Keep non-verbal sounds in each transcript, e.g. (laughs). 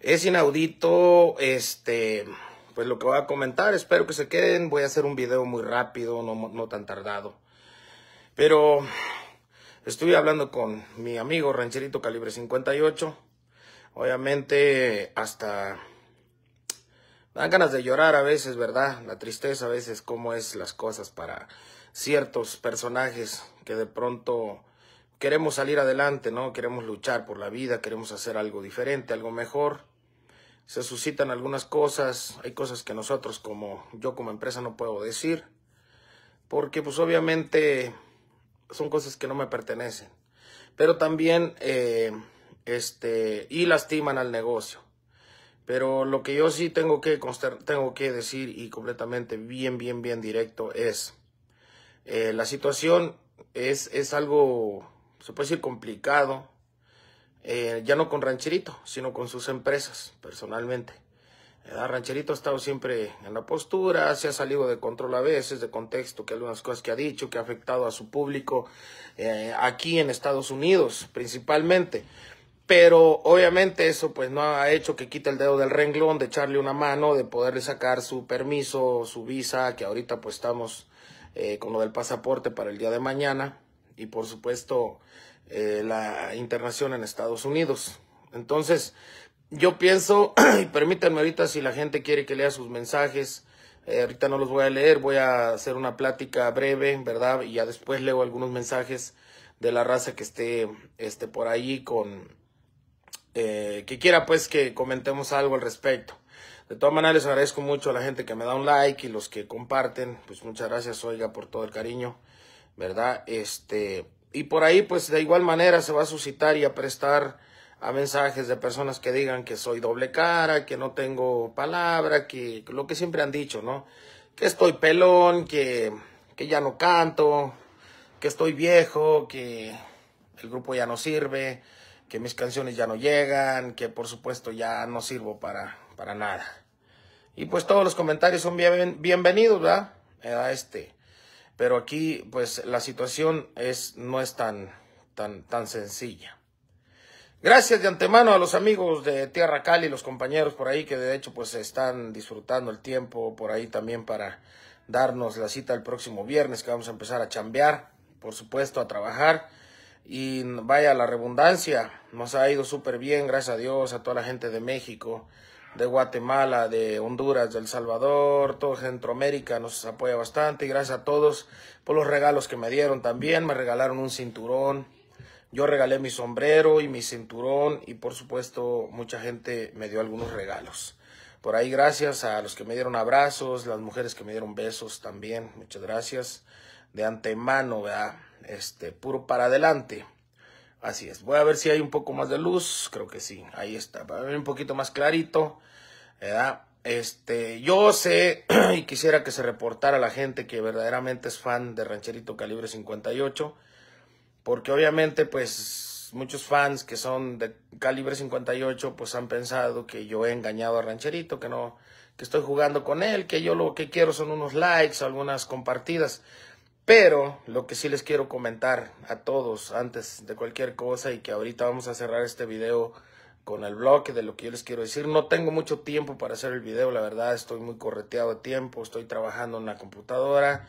Es inaudito, este, pues lo que voy a comentar. Espero que se queden. Voy a hacer un video muy rápido, no, no tan tardado. Pero estoy hablando con mi amigo Rancherito Calibre 58. Obviamente hasta dan ganas de llorar a veces, ¿verdad? La tristeza a veces, cómo es las cosas para ciertos personajes que de pronto queremos salir adelante, ¿no? Queremos luchar por la vida, queremos hacer algo diferente, algo mejor. Se suscitan algunas cosas, hay cosas que nosotros como yo como empresa no puedo decir, porque pues obviamente son cosas que no me pertenecen. Pero también, eh, este, y lastiman al negocio. Pero lo que yo sí tengo que, tengo que decir y completamente bien, bien, bien directo es, eh, la situación es algo se puede decir complicado, eh, ya no con Rancherito, sino con sus empresas, personalmente. Eh, Rancherito ha estado siempre en la postura, se ha salido de control a veces, de contexto, que algunas cosas que ha dicho, que ha afectado a su público eh, aquí en Estados Unidos, principalmente. Pero obviamente eso pues no ha hecho que quite el dedo del renglón, de echarle una mano, de poderle sacar su permiso, su visa, que ahorita pues estamos con lo del pasaporte para el día de mañana y por supuesto eh, la internación en Estados Unidos. Entonces, yo pienso, (clears throat) y permítanme ahorita si la gente quiere que lea sus mensajes, eh, ahorita no los voy a leer, voy a hacer una plática breve, ¿verdad? Y ya después leo algunos mensajes de la raza que esté, este por ahí con... Eh, que quiera pues que comentemos algo al respecto. De todas maneras, les agradezco mucho a la gente que me da un like y los que comparten. Pues muchas gracias, oiga, por todo el cariño. ¿verdad? Este, y por ahí, pues de igual manera se va a suscitar y a prestar a mensajes de personas que digan que soy doble cara, que no tengo palabra, que lo que siempre han dicho, ¿no? Que estoy pelón, que, que ya no canto, que estoy viejo, que el grupo ya no sirve, que mis canciones ya no llegan, que por supuesto ya no sirvo para, para nada. Y pues todos los comentarios son bien, bienvenidos, ¿verdad? A este pero aquí, pues, la situación es, no es tan, tan, tan sencilla. Gracias de antemano a los amigos de Tierra Cali, los compañeros por ahí que de hecho pues están disfrutando el tiempo por ahí también para darnos la cita el próximo viernes que vamos a empezar a chambear, por supuesto a trabajar y vaya la redundancia, nos ha ido súper bien, gracias a Dios, a toda la gente de México, de Guatemala, de Honduras, de El Salvador, todo Centroamérica nos apoya bastante y gracias a todos por los regalos que me dieron también, me regalaron un cinturón, yo regalé mi sombrero y mi cinturón y por supuesto mucha gente me dio algunos regalos. Por ahí gracias a los que me dieron abrazos, las mujeres que me dieron besos también, muchas gracias de antemano, ¿verdad? Este, puro para adelante. Así es. Voy a ver si hay un poco más de luz. Creo que sí. Ahí está. a ver un poquito más clarito. Este, yo sé (clears throat) y quisiera que se reportara a la gente que verdaderamente es fan de Rancherito Calibre 58, porque obviamente pues muchos fans que son de Calibre 58 pues han pensado que yo he engañado a Rancherito, que no que estoy jugando con él, que yo lo que quiero son unos likes, algunas compartidas. Pero lo que sí les quiero comentar a todos antes de cualquier cosa y que ahorita vamos a cerrar este video con el bloque de lo que yo les quiero decir. No tengo mucho tiempo para hacer el video, la verdad estoy muy correteado de tiempo, estoy trabajando en la computadora,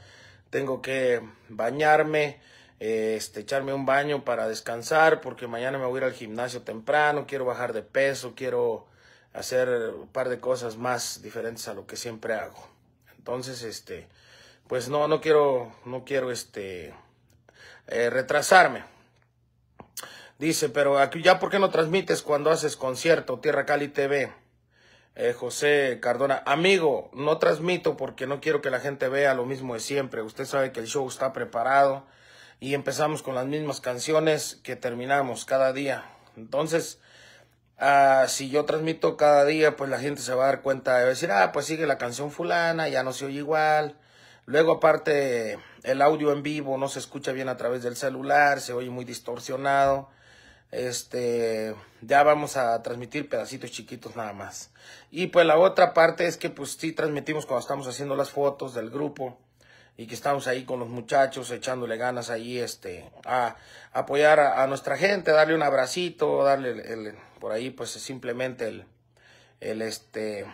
tengo que bañarme, este, echarme un baño para descansar porque mañana me voy a ir al gimnasio temprano, quiero bajar de peso, quiero hacer un par de cosas más diferentes a lo que siempre hago. Entonces, este, pues no, no quiero, no quiero, este, eh, retrasarme. Dice, pero aquí ya por qué no transmites cuando haces concierto, Tierra Cali TV. Eh, José Cardona, amigo, no transmito porque no quiero que la gente vea lo mismo de siempre. Usted sabe que el show está preparado y empezamos con las mismas canciones que terminamos cada día. Entonces, ah, si yo transmito cada día, pues la gente se va a dar cuenta de decir, ah, pues sigue la canción fulana, ya no se oye igual. Luego aparte, el audio en vivo no se escucha bien a través del celular, se oye muy distorsionado este ya vamos a transmitir pedacitos chiquitos nada más y pues la otra parte es que pues sí transmitimos cuando estamos haciendo las fotos del grupo y que estamos ahí con los muchachos echándole ganas ahí este a apoyar a, nuestra gente darle un abracito darle el, por ahí pues simplemente el, el este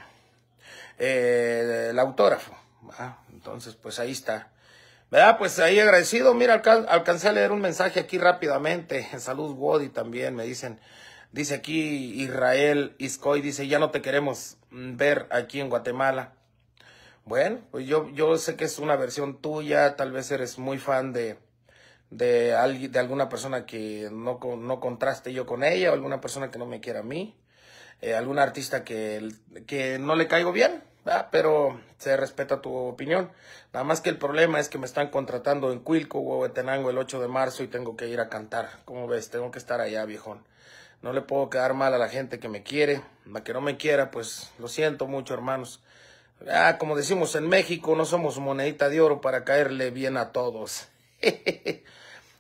eh, el autógrafo entonces pues ahí está ¿Verdad? Pues ahí agradecido. Mira, alcancé a leer un mensaje aquí rápidamente. Salud, Wody también, me dicen. Dice aquí Israel Iscoy, dice, ya no te queremos mm, ver aquí en Guatemala. Bueno, pues yo, yo sé que es una versión tuya, tal vez eres muy fan de, de, de alguna persona que no, no contraste yo con ella, o alguna persona que no me quiera a mí, eh, alguna artista que, que no le caigo bien, Ah, pero se respeta tu opinión. Nada más que el problema es que me están contratando en Cuilco, Huehuetenango, el 8 de marzo y tengo que ir a cantar. Como ves? Tengo que estar allá, viejón. No le puedo quedar mal a la gente que me quiere. La que no me quiera, pues lo siento mucho, hermanos. Ah, como decimos en México, no somos monedita de oro para caerle bien a todos. (laughs)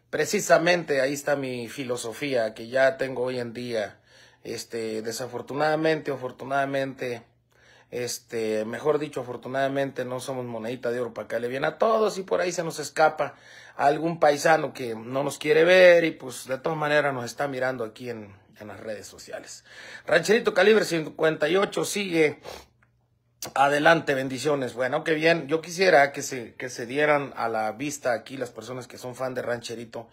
Precisamente ahí está mi filosofía que ya tengo hoy en día. Este, desafortunadamente, afortunadamente este, mejor dicho, afortunadamente no somos monedita de oro para que le bien a todos y por ahí se nos escapa a algún paisano que no nos quiere ver y pues de todas maneras nos está mirando aquí en, las redes sociales. Rancherito Calibre 58 sigue Adelante, bendiciones. Bueno, qué bien. Yo quisiera que se, que se dieran a la vista aquí las personas que son fan de Rancherito,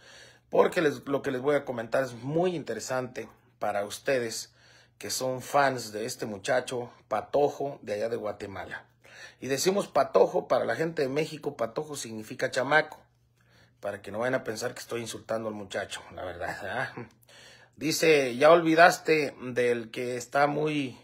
porque lo que les voy a comentar es muy interesante para ustedes que son fans de este muchacho Patojo de allá de Guatemala. Y decimos Patojo para la gente de México, Patojo significa chamaco, para que no vayan a pensar que estoy insultando al muchacho, la (laughs) verdad. Dice, ya olvidaste del que está muy,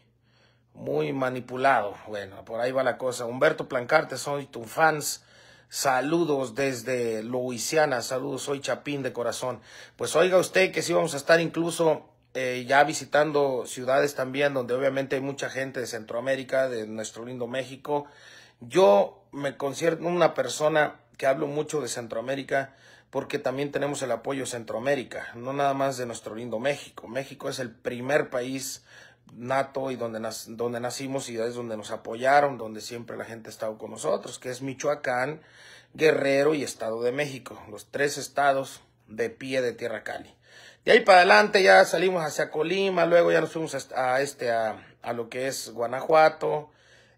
muy manipulado. Bueno, por ahí va la cosa. Humberto Plancarte, soy tu fans. Saludos desde Luisiana, saludos, soy Chapín de corazón. Pues oiga usted que sí vamos a estar incluso eh, ya visitando ciudades también donde obviamente hay mucha gente de Centroamérica, de nuestro lindo México. Yo me considero una persona que hablo mucho de Centroamérica porque también tenemos el apoyo Centroamérica, no nada más de nuestro lindo México. México es el primer país nato y donde, donde nacimos y es donde nos apoyaron, donde siempre la gente ha estado con nosotros, que es Michoacán, Guerrero y Estado de México, los tres estados de pie de Tierra Cali. De ahí para adelante ya salimos hacia Colima, luego ya nos fuimos a, este, a, lo que es Guanajuato,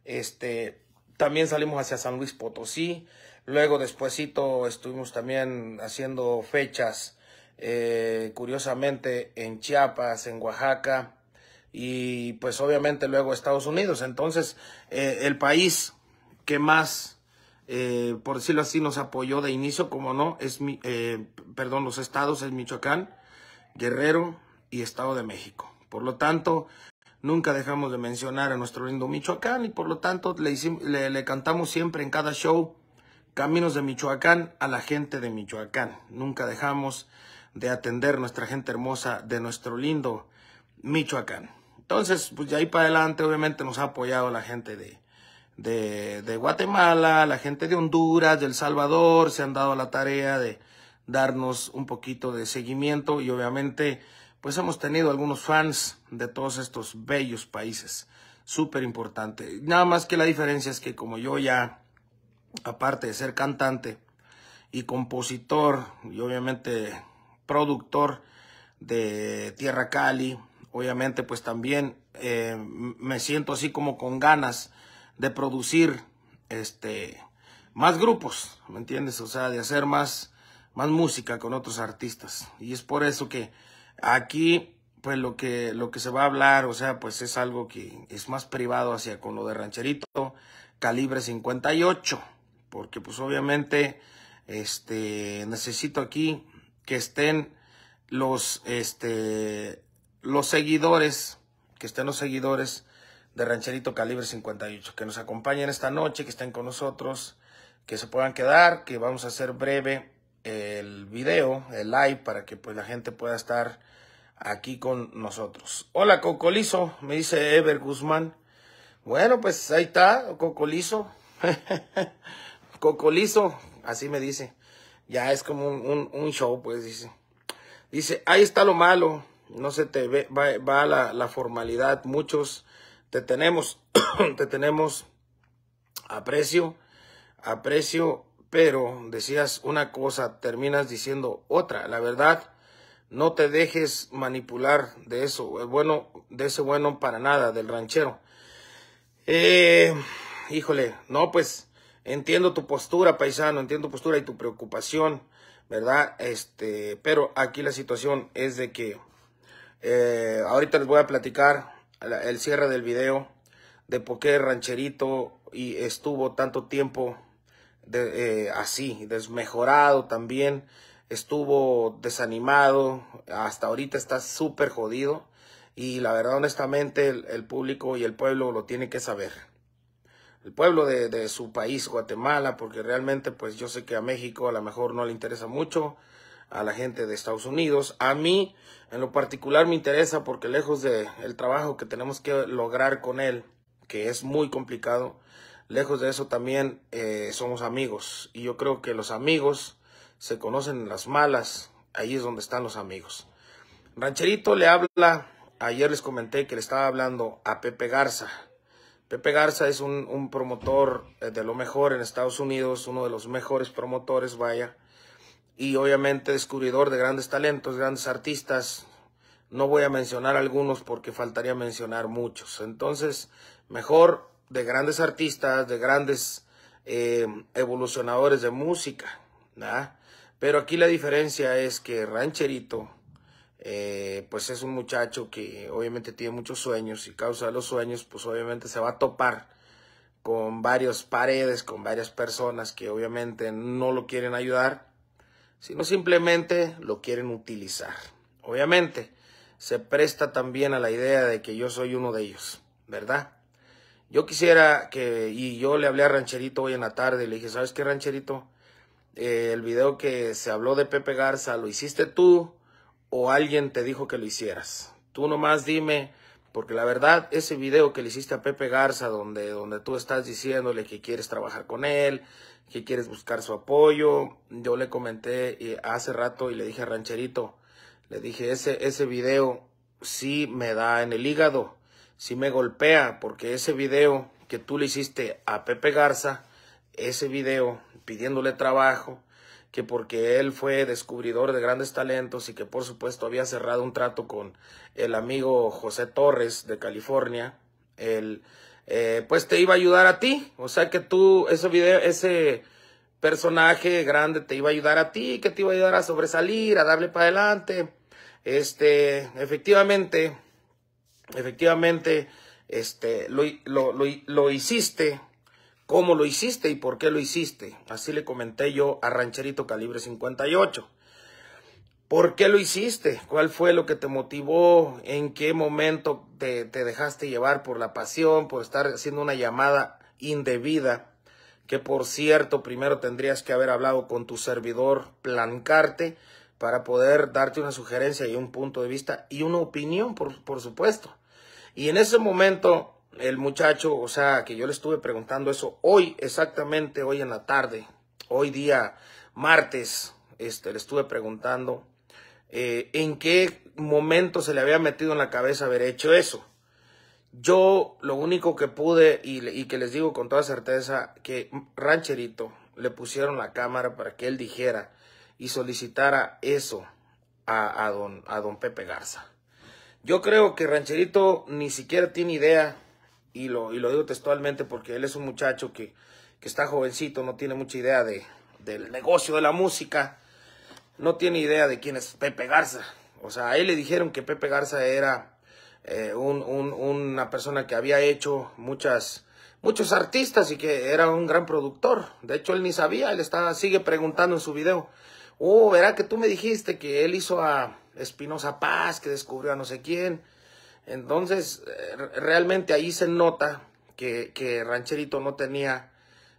este, también salimos hacia San Luis Potosí, luego despuesito estuvimos también haciendo fechas, eh, curiosamente, en Chiapas, en Oaxaca, y pues obviamente luego Estados Unidos. Entonces, eh, el país que más, eh, por decirlo así, nos apoyó de inicio, como no, es, mi, perdón, los estados, es Michoacán, Guerrero y Estado de México. Por lo tanto, nunca dejamos de mencionar a nuestro lindo Michoacán y por lo tanto le, cantamos siempre en cada show Caminos de Michoacán a la gente de Michoacán. Nunca dejamos de atender nuestra gente hermosa de nuestro lindo Michoacán. Entonces, pues de ahí para adelante obviamente nos ha apoyado la gente de, de, de Guatemala, la gente de Honduras, de El Salvador, se han dado la tarea de, darnos un poquito de seguimiento y obviamente pues hemos tenido algunos fans de todos estos bellos países. Súper importante. Nada más que la diferencia es que como yo ya, aparte de ser cantante y compositor y obviamente productor de Tierra Cali, obviamente pues también eh, me siento así como con ganas de producir este más grupos, ¿me entiendes? O sea, de hacer más más música con otros artistas. Y es por eso que aquí, pues lo que, lo que se va a hablar, o sea, pues es algo que es más privado hacia con lo de rancherito, calibre 58, porque pues obviamente, este, necesito aquí que estén los, este, los seguidores, que estén los seguidores de Rancherito Calibre 58, que nos acompañen esta noche, que estén con nosotros, que se puedan quedar, que vamos a ser breve el video, el live, para que pues la gente pueda estar aquí con nosotros. Hola Cocolizo, me dice Ever Guzmán. Bueno, pues ahí está, Cocolizo. (laughs) Cocolizo, así me dice. Ya es como un, show, pues dice. Dice, ahí está lo malo, no se te ve, va, la, la, formalidad. Muchos te tenemos, (clears throat) te tenemos aprecio, aprecio pero decías una cosa, terminas diciendo otra. La verdad, no te dejes manipular de eso, bueno, de ese bueno para nada, del ranchero. Eh, híjole, no, pues entiendo tu postura, paisano, entiendo tu postura y tu preocupación, ¿verdad? Este, pero aquí la situación es de que eh, ahorita les voy a platicar el cierre del video de por qué Rancherito y estuvo tanto tiempo eh, así, desmejorado también, estuvo desanimado, hasta ahorita está súper jodido y la verdad honestamente el, público y el pueblo lo tiene que saber. El pueblo de, su país, Guatemala, porque realmente pues yo sé que a México a lo mejor no le interesa mucho, a la gente de Estados Unidos. A mí, en lo particular, me interesa porque lejos del el trabajo que tenemos que lograr con él, que es muy complicado, Lejos de eso también eh, somos amigos. Y yo creo que los amigos se conocen en las malas. Ahí es donde están los amigos. Rancherito le habla, ayer les comenté que le estaba hablando a Pepe Garza. Pepe Garza es un, un promotor eh, de lo mejor en Estados Unidos, uno de los mejores promotores, vaya. Y obviamente descubridor de grandes talentos, grandes artistas, no voy a mencionar algunos porque faltaría mencionar muchos. Entonces, mejor de grandes artistas, de grandes eh, evolucionadores de música. ¿verdad? Pero aquí la diferencia es que Rancherito, eh, pues es un muchacho que obviamente tiene muchos sueños y causa de los sueños, pues obviamente se va a topar con varias paredes, con varias personas que obviamente no lo quieren ayudar, sino simplemente lo quieren utilizar. Obviamente se presta también a la idea de que yo soy uno de ellos, ¿verdad? Yo quisiera que, y yo le hablé a Rancherito hoy en la tarde, le dije, ¿sabes qué, Rancherito? Eh, el video que se habló de Pepe Garza, ¿lo hiciste tú o alguien te dijo que lo hicieras? Tú nomás dime, porque la verdad, ese video que le hiciste a Pepe Garza, donde, donde tú estás diciéndole que quieres trabajar con él, que quieres buscar su apoyo, yo le comenté eh, hace rato y le dije a Rancherito, le dije, ese, ese video sí me da en el hígado si me golpea porque ese video que tú le hiciste a Pepe Garza, ese video pidiéndole trabajo, que porque él fue descubridor de grandes talentos y que por supuesto había cerrado un trato con el amigo José Torres de California, él, eh, pues te iba a ayudar a ti. O sea que tú, ese video, ese personaje grande te iba a ayudar a ti, que te iba a ayudar a sobresalir, a darle para adelante. Este, efectivamente, efectivamente este, lo, hiciste, cómo lo hiciste y por qué lo hiciste. Así le comenté yo a Rancherito Calibre 58. ¿Por qué lo hiciste? ¿Cuál fue lo que te motivó? ¿En qué momento te, dejaste llevar por la pasión, por estar haciendo una llamada indebida? Que por cierto, primero tendrías que haber hablado con tu servidor, plancarte, para poder darte una sugerencia y un punto de vista y una opinión, por supuesto. Y en ese momento, el muchacho, o sea, que yo le estuve preguntando eso hoy, exactamente hoy en la tarde, hoy día martes, este, le estuve preguntando eh, en qué momento se le había metido en la cabeza haber hecho eso. Yo lo único que pude y, que les digo con toda certeza que Rancherito le pusieron la cámara para que él dijera y solicitara eso a, don, a don Pepe Garza. Yo creo que Rancherito ni siquiera tiene idea, y lo, y lo digo textualmente porque él es un muchacho que, que está jovencito, no tiene mucha idea de, del negocio de la música, no tiene idea de quién es Pepe Garza. O sea, a él le dijeron que Pepe Garza era eh, un, una persona que había hecho muchas, muchos artistas y que era un gran productor. De hecho, él ni sabía, él está, sigue preguntando en su video. Oh, verá que tú me dijiste que él hizo a, Espinosa Paz, que descubrió a no sé quién. Entonces, eh, realmente ahí se nota que, Rancherito no tenía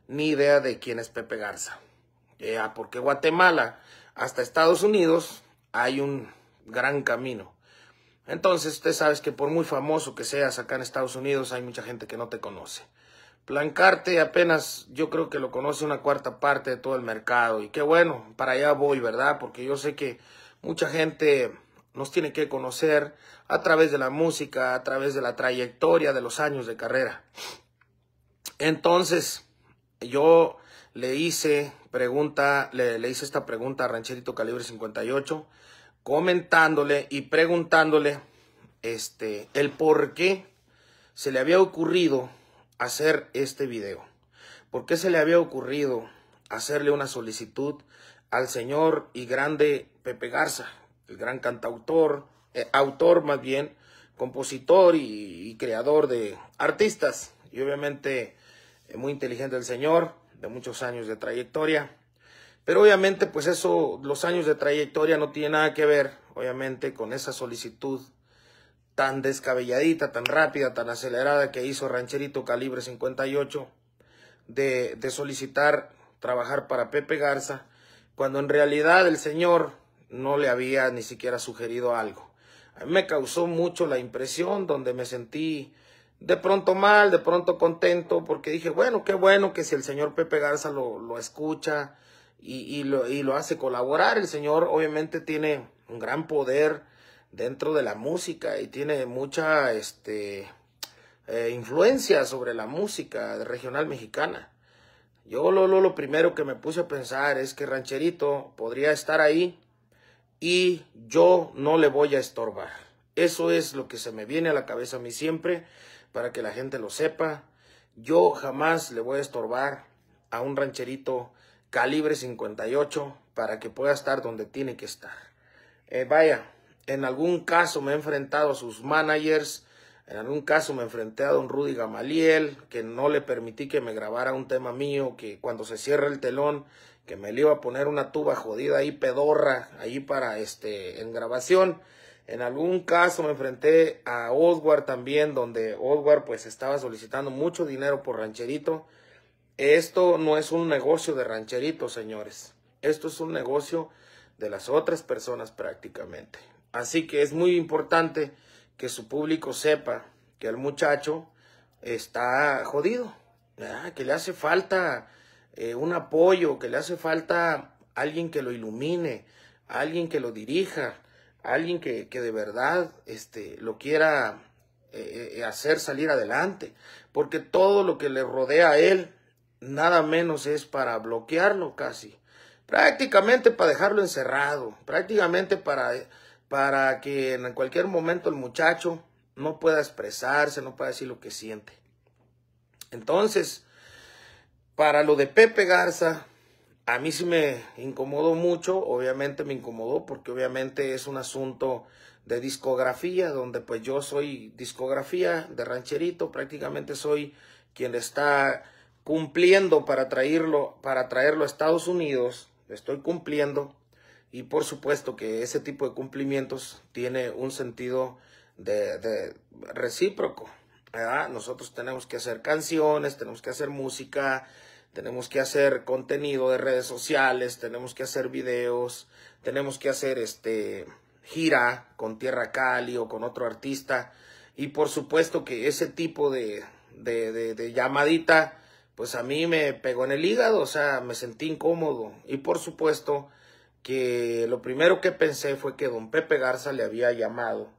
ni idea de quién es Pepe Garza. Eh, ah, porque Guatemala hasta Estados Unidos hay un gran camino. Entonces, usted sabes que por muy famoso que seas acá en Estados Unidos, hay mucha gente que no te conoce. Plancarte apenas, yo creo que lo conoce una cuarta parte de todo el mercado. Y qué bueno, para allá voy, ¿verdad? Porque yo sé que Mucha gente nos tiene que conocer a través de la música, a través de la trayectoria de los años de carrera. Entonces, yo le hice pregunta, le, hice esta pregunta a Rancherito Calibre 58, comentándole y preguntándole este, el por qué se le había ocurrido hacer este video. ¿Por qué se le había ocurrido hacerle una solicitud al señor y grande Pepe Garza, el gran cantautor, eh, autor más bien, compositor y, creador de artistas, y obviamente eh, muy inteligente el señor, de muchos años de trayectoria. Pero obviamente, pues eso, los años de trayectoria no tiene nada que ver, obviamente, con esa solicitud tan descabelladita, tan rápida, tan acelerada que hizo Rancherito Calibre 58 de solicitar trabajar para Pepe Garza cuando en realidad el Señor no le había ni siquiera sugerido algo. A mí me causó mucho la impresión donde me sentí de pronto mal, de pronto contento, porque dije, bueno, qué bueno que si el señor Pepe Garza lo, escucha y, lo, y lo hace colaborar, el señor obviamente tiene un gran poder dentro de la música y tiene mucha este, eh, influencia sobre la música regional mexicana. Yo lo, lo, primero que me puse a pensar es que Rancherito podría estar ahí y yo no le voy a estorbar. Eso es lo que se me viene a la cabeza a mí siempre, para que la gente lo sepa. Yo jamás le voy a estorbar a un rancherito calibre 58 para que pueda estar donde tiene que estar. Eh, vaya, en algún caso me he enfrentado a sus managers, en algún caso me enfrenté a don Rudy Gamaliel, que no le permití que me grabara un tema mío, que cuando se cierra el telón, que me le iba a poner una tuba jodida ahí pedorra, ahí para este, en grabación. En algún caso me enfrenté a Oswald también, donde Oswald pues estaba solicitando mucho dinero por rancherito. Esto no es un negocio de rancherito, señores. Esto es un negocio de las otras personas prácticamente. Así que es muy importante que su público sepa que el muchacho está jodido, que le hace falta eh, un apoyo, que le hace falta alguien que lo ilumine, alguien que lo dirija, alguien que, de verdad este, lo quiera eh, eh, hacer salir adelante, porque todo lo que le rodea a él, nada menos es para bloquearlo casi, prácticamente para dejarlo encerrado, prácticamente para para que en cualquier momento el muchacho no pueda expresarse, no pueda decir lo que siente. Entonces, para lo de Pepe Garza, a mí sí me incomodó mucho, obviamente me incomodó porque obviamente es un asunto de discografía, donde pues yo soy discografía de rancherito, prácticamente soy quien está cumpliendo para traerlo, para traerlo a Estados Unidos, estoy cumpliendo y por supuesto que ese tipo de cumplimientos tiene un sentido de, recíproco. ¿verdad? Nosotros tenemos que hacer canciones, tenemos que hacer música, tenemos que hacer contenido de redes sociales, tenemos que hacer videos, tenemos que hacer este gira con Tierra Cali o con otro artista. Y por supuesto que ese tipo de, de, de llamadita, pues a mí me pegó en el hígado, o sea, me sentí incómodo. Y por supuesto que lo primero que pensé fue que don Pepe Garza le había llamado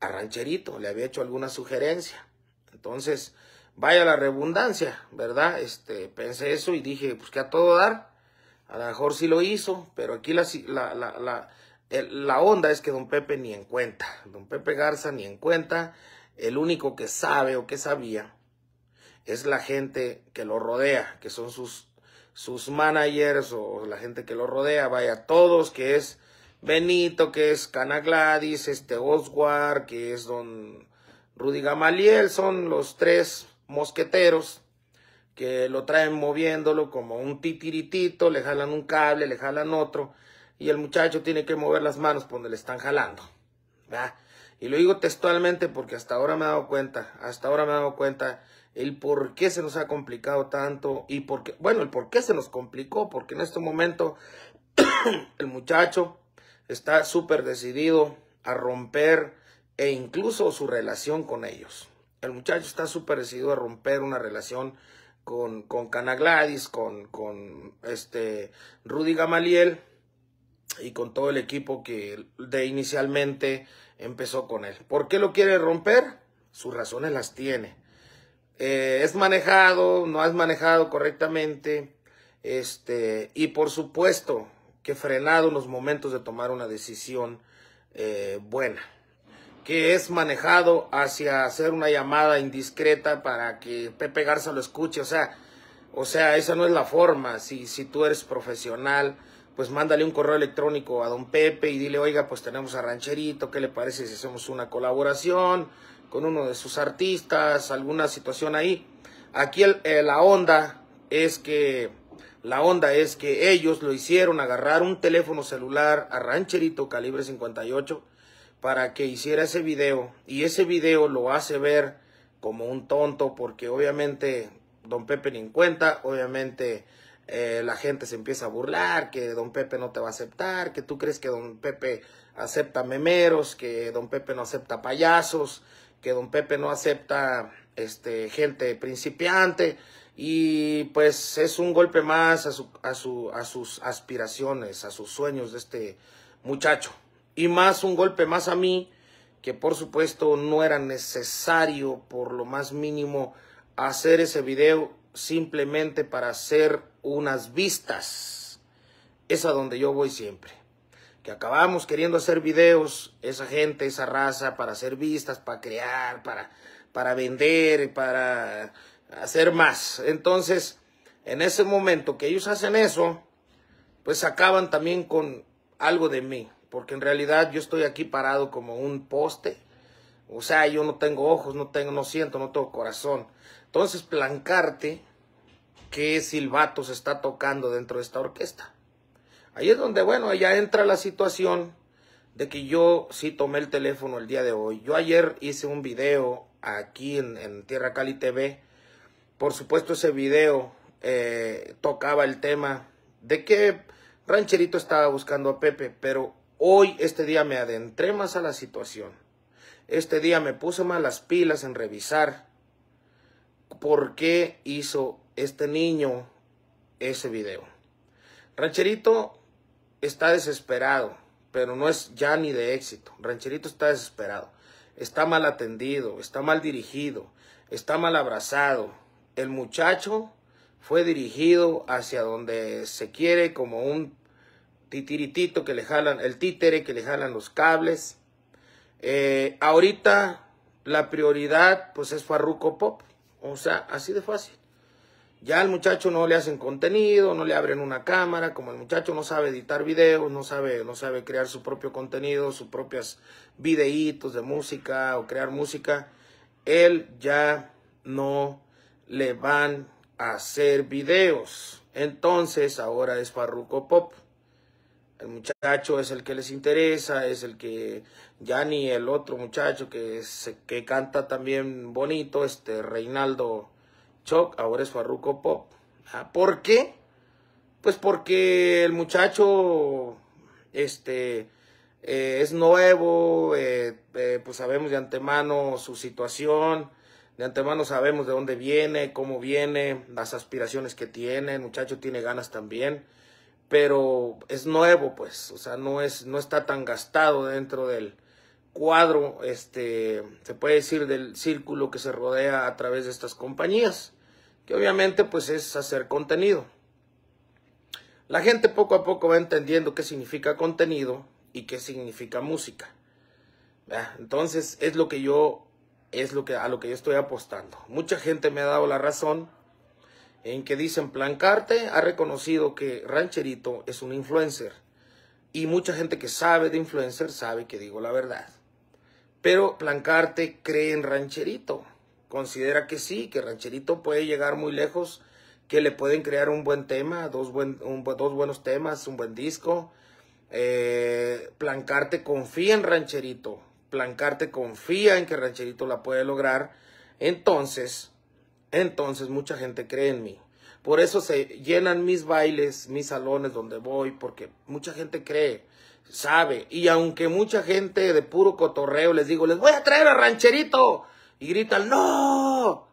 a Rancherito, le había hecho alguna sugerencia. Entonces, vaya la redundancia, ¿verdad? Este, pensé eso y dije, pues que a todo dar, a lo mejor sí lo hizo, pero aquí la, la onda es que don Pepe ni en cuenta, don Pepe Garza ni en cuenta, el único que sabe o que sabía es la gente que lo rodea, que son sus sus managers o la gente que lo rodea, vaya, todos, que es Benito, que es Cana Gladys, este Oswald, que es don Rudy Gamaliel, son los tres mosqueteros que lo traen moviéndolo como un titiritito, le jalan un cable, le jalan otro, y el muchacho tiene que mover las manos por donde le están jalando. Y lo digo textualmente porque hasta ahora me he dado cuenta, hasta ahora me he dado cuenta el por qué se nos ha complicado tanto y por qué, bueno, el por qué se nos complicó, porque en este momento (clears throat) el muchacho está súper decidido a romper e incluso su relación con ellos. El muchacho está súper decidido a romper una relación con, con Cana Gladys, con, este Rudy Gamaliel y con todo el equipo que de inicialmente empezó con él. ¿Por qué lo quiere romper? Sus razones las tiene eh, es manejado, no es manejado correctamente, este, y por supuesto que frenado en los momentos de tomar una decisión eh, buena, que es manejado hacia hacer una llamada indiscreta para que Pepe Garza lo escuche, o sea, o sea, esa no es la forma, si, si tú eres profesional, pues mándale un correo electrónico a don Pepe y dile, oiga, pues tenemos a Rancherito, ¿qué le parece si hacemos una colaboración? con uno de sus artistas, alguna situación ahí. Aquí eh, la onda es que la onda es que ellos lo hicieron agarrar un teléfono celular a Rancherito calibre 58 para que hiciera ese video y ese video lo hace ver como un tonto porque obviamente Don Pepe ni cuenta, obviamente eh, la gente se empieza a burlar, que Don Pepe no te va a aceptar, que tú crees que Don Pepe acepta memeros, que Don Pepe no acepta payasos, que don Pepe no acepta este, gente principiante y pues es un golpe más a, su, a, su, a sus aspiraciones, a sus sueños de este muchacho. Y más un golpe más a mí, que por supuesto no era necesario por lo más mínimo hacer ese video simplemente para hacer unas vistas. Es a donde yo voy siempre que acabamos queriendo hacer videos, esa gente, esa raza, para hacer vistas, para crear, para, para vender, para hacer más. Entonces, en ese momento que ellos hacen eso, pues acaban también con algo de mí, porque en realidad yo estoy aquí parado como un poste. O sea, yo no tengo ojos, no tengo, no siento, no tengo corazón. Entonces, plancarte qué silbato se está tocando dentro de esta orquesta. Ahí es donde, bueno, ya entra la situación de que yo sí tomé el teléfono el día de hoy. Yo ayer hice un video aquí en, Tierra Cali TV. Por supuesto, ese video eh, tocaba el tema de que Rancherito estaba buscando a Pepe, pero hoy, este día, me adentré más a la situación. Este día me puse más las pilas en revisar por qué hizo este niño ese video. Rancherito está desesperado, pero no es ya ni de éxito. Rancherito está desesperado, está mal atendido, está mal dirigido, está mal abrazado. El muchacho fue dirigido hacia donde se quiere como un titiritito que le jalan, el títere que le jalan los cables. Eh, ahorita la prioridad pues es Farruko Pop, o sea, así de fácil. Ya al muchacho no le hacen contenido, no le abren una cámara, como el muchacho no sabe editar videos, no sabe, no sabe crear su propio contenido, sus propios videitos de música o crear música, él ya no le van a hacer videos. Entonces ahora es Farruko Pop. El muchacho es el que les interesa, es el que ya ni el otro muchacho que, es, que canta también bonito, este Reinaldo Choc, ahora es Farruko Pop. Ah, ¿Por qué? Pues porque el muchacho este, eh, es nuevo, eh, eh, pues sabemos de antemano su situación, de antemano sabemos de dónde viene, cómo viene, las aspiraciones que tiene, el muchacho tiene ganas también, pero es nuevo pues, o sea, no, es, no está tan gastado dentro del cuadro, este, se puede decir del círculo que se rodea a través de estas compañías que obviamente pues es hacer contenido. La gente poco a poco va entendiendo qué significa contenido y qué significa música. Entonces es lo que yo es lo que a lo que yo estoy apostando. Mucha gente me ha dado la razón en que dicen Plancarte ha reconocido que Rancherito es un influencer y mucha gente que sabe de influencer sabe que digo la verdad. Pero Plancarte cree en Rancherito considera que sí, que Rancherito puede llegar muy lejos, que le pueden crear un buen tema, dos, buen, dos buenos temas, un buen disco. Eh, Plancarte confía en Rancherito, Plancarte confía en que Rancherito la puede lograr. Entonces, entonces mucha gente cree en mí. Por eso se llenan mis bailes, mis salones donde voy, porque mucha gente cree, sabe. Y aunque mucha gente de puro cotorreo les digo, les voy a traer a Rancherito, y gritan, ¡No!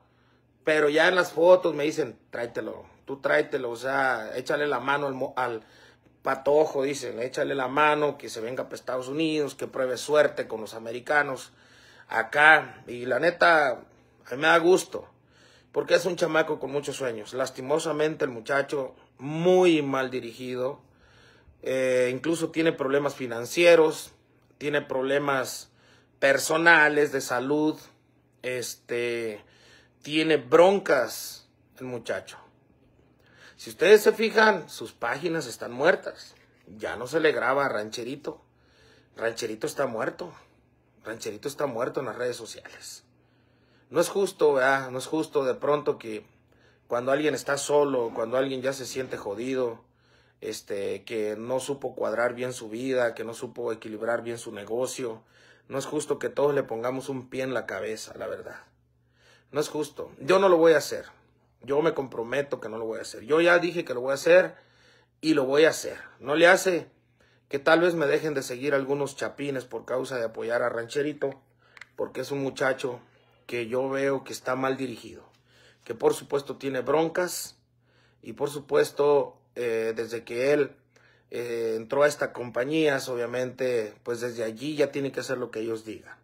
Pero ya en las fotos me dicen, tráetelo, tú tráetelo, o sea, échale la mano al, patojo, dicen, échale la mano, que se venga para Estados Unidos, que pruebe suerte con los americanos acá. Y la neta, a mí me da gusto, porque es un chamaco con muchos sueños. Lastimosamente el muchacho muy mal dirigido, eh, incluso tiene problemas financieros, tiene problemas personales de salud, este, tiene broncas el muchacho. Si ustedes se fijan, sus páginas están muertas. Ya no se le graba a Rancherito. Rancherito está muerto. Rancherito está muerto en las redes sociales. No es justo, No es justo de pronto que cuando alguien está solo, cuando alguien ya se siente jodido, este, que no supo cuadrar bien su vida, que no supo equilibrar bien su negocio, no es justo que todos le pongamos un pie en la cabeza, la verdad. No es justo. Yo no lo voy a hacer. Yo me comprometo que no lo voy a hacer. Yo ya dije que lo voy a hacer y lo voy a hacer. No le hace que tal vez me dejen de seguir algunos chapines por causa de apoyar a Rancherito, porque es un muchacho que yo veo que está mal dirigido, que por supuesto tiene broncas y por supuesto eh, desde que él eh, entró a esta compañía, obviamente, pues desde allí ya tiene que hacer lo que ellos digan.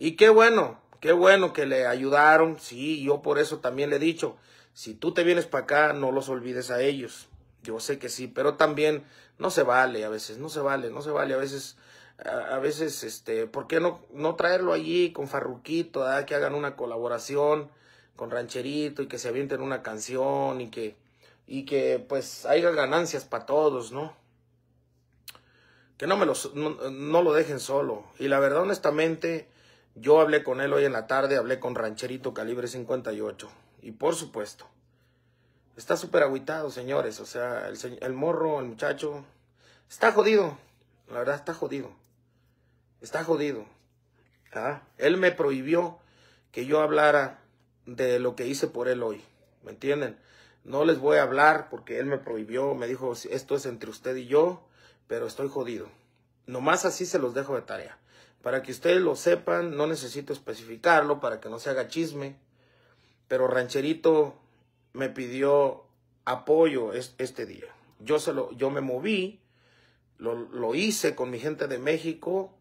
Y qué bueno, qué bueno que le ayudaron, sí, yo por eso también le he dicho, si tú te vienes para acá, no los olvides a ellos. Yo sé que sí, pero también no se vale a veces, no se vale, no se vale a veces a veces, este, ¿por qué no, no traerlo allí con Farruquito, ah, que hagan una colaboración con Rancherito y que se avienten una canción y que, y que pues haya ganancias para todos, ¿no? que no me los, no, lo dejen solo. Y la verdad, honestamente, yo hablé con él hoy en la tarde, hablé con Rancherito Calibre 58. Y por supuesto, está súper aguitado señores. O sea, el, el morro, el muchacho, está jodido. La verdad, está jodido. Está jodido. Ah, él me prohibió que yo hablara de lo que hice por él hoy. ¿Me entienden? No les voy a hablar porque él me prohibió, me dijo, esto es entre usted y yo pero estoy jodido. Nomás así se los dejo de tarea. Para que ustedes lo sepan, no necesito especificarlo para que no se haga chisme. Pero Rancherito me pidió apoyo este día. Yo, se lo, yo me moví, lo, hice con mi gente de México,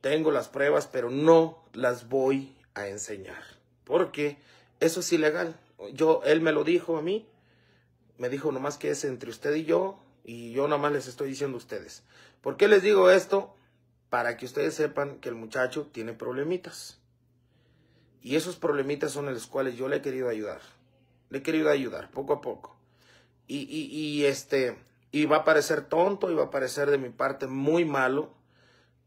tengo las pruebas, pero no las voy a enseñar. Porque eso es ilegal. Yo, él me lo dijo a mí, me dijo nomás que es entre usted y yo, y yo nada más les estoy diciendo a ustedes. ¿Por qué les digo esto? Para que ustedes sepan que el muchacho tiene problemitas. Y esos problemitas son los cuales yo le he querido ayudar. Le he querido ayudar poco a poco. Y, y, este, y va a parecer tonto y va a parecer de mi parte muy malo.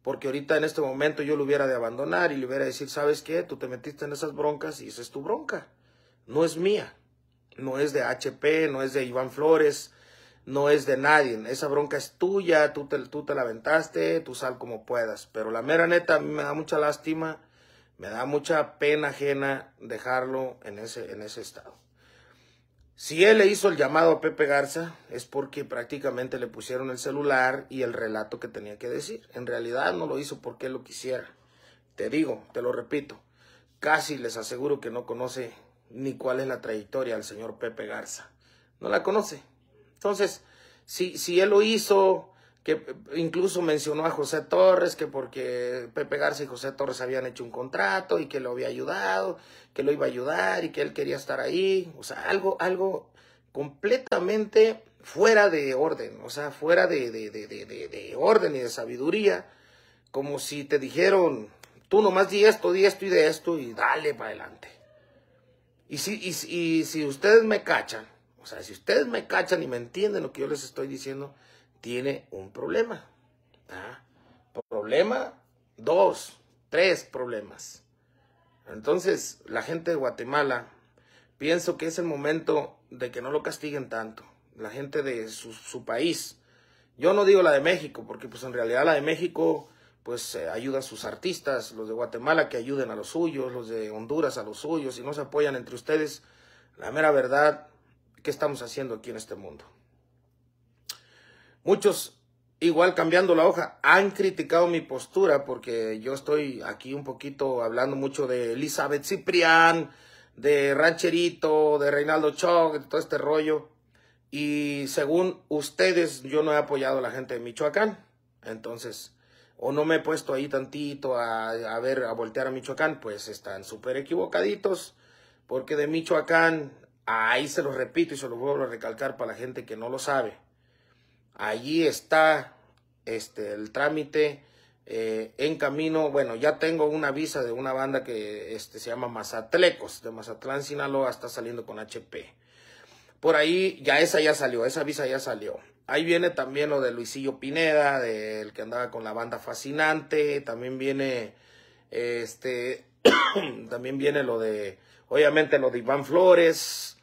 Porque ahorita en este momento yo lo hubiera de abandonar y le hubiera de decir, ¿sabes qué? Tú te metiste en esas broncas y esa es tu bronca. No es mía. No es de HP, no es de Iván Flores, no es de nadie. Esa bronca es tuya, tú te, la aventaste, tú sal como puedas. Pero la mera neta, a mí me da mucha lástima, me da mucha pena ajena dejarlo en ese, en ese estado. Si él le hizo el llamado a Pepe Garza, es porque prácticamente le pusieron el celular y el relato que tenía que decir. En realidad no lo hizo porque él lo quisiera. Te digo, te lo repito, casi les aseguro que no conoce ni cuál es la trayectoria del señor Pepe Garza. No la conoce. Entonces, si, si él lo hizo, que incluso mencionó a José Torres, que porque Pepe Garza y José Torres habían hecho un contrato y que lo había ayudado, que lo iba a ayudar y que él quería estar ahí. O sea, algo, algo completamente fuera de orden, o sea, fuera de, orden y de sabiduría, como si te dijeron, tú nomás di esto, di esto y de esto y dale para adelante. Y si, y, y si ustedes me cachan, o sea, si ustedes me cachan y me entienden lo que yo les estoy diciendo, tiene un problema. Problema, dos, tres problemas. Entonces, la gente de Guatemala, pienso que es el momento de que no lo castiguen tanto. La gente de su, país. Yo no digo la de México, porque pues en realidad la de México pues eh, ayuda a sus artistas, los de Guatemala que ayuden a los suyos, los de Honduras a los suyos, y si no se apoyan entre ustedes, la mera verdad, qué estamos haciendo aquí en este mundo. Muchos, igual cambiando la hoja, han criticado mi postura porque yo estoy aquí un poquito hablando mucho de Elizabeth Ciprián, de Rancherito, de Reinaldo Choc, de todo este rollo. Y según ustedes, yo no he apoyado a la gente de Michoacán. Entonces, o no me he puesto ahí tantito a, a ver, a voltear a Michoacán, pues están súper equivocaditos, porque de Michoacán Ahí se los repito y se los vuelvo a recalcar para la gente que no lo sabe. Allí está este, el trámite eh, en camino. Bueno, ya tengo una visa de una banda que este, se llama Mazatlecos, de Mazatlán, Sinaloa, está saliendo con HP. Por ahí ya esa ya salió, esa visa ya salió. Ahí viene también lo de Luisillo Pineda, del que andaba con la banda Fascinante. También viene este, (coughs) también viene lo de, obviamente lo de Iván Flores,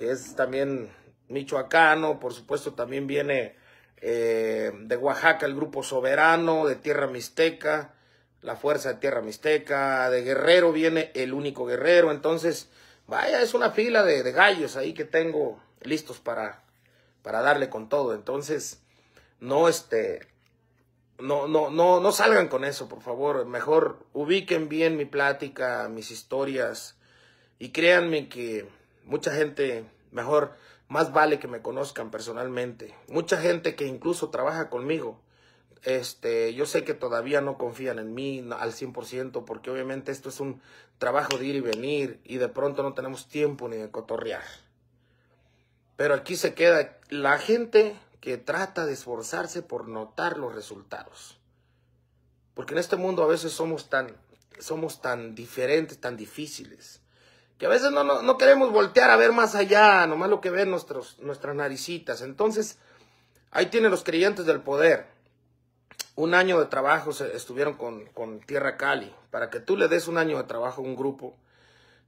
que es también michoacano, por supuesto también viene eh, de Oaxaca el grupo Soberano, de Tierra Mixteca, la Fuerza de Tierra Mixteca, de Guerrero viene el único guerrero, entonces vaya, es una fila de, gallos ahí que tengo listos para, para darle con todo, entonces no este... No, no, no, no salgan con eso, por favor. Mejor ubiquen bien mi plática, mis historias. Y créanme que Mucha gente, mejor, más vale que me conozcan personalmente. Mucha gente que incluso trabaja conmigo. Este, yo sé que todavía no confían en mí al 100% porque obviamente esto es un trabajo de ir y venir y de pronto no tenemos tiempo ni de cotorrear. Pero aquí se queda la gente que trata de esforzarse por notar los resultados. Porque en este mundo a veces somos somos tan diferentes, tan difíciles que a veces no, queremos voltear a ver más allá, nomás lo que ven nuestras naricitas. Entonces, ahí tienen los creyentes del poder. Un año de trabajo estuvieron con, con Tierra Cali. Para que tú le des un año de trabajo a un grupo,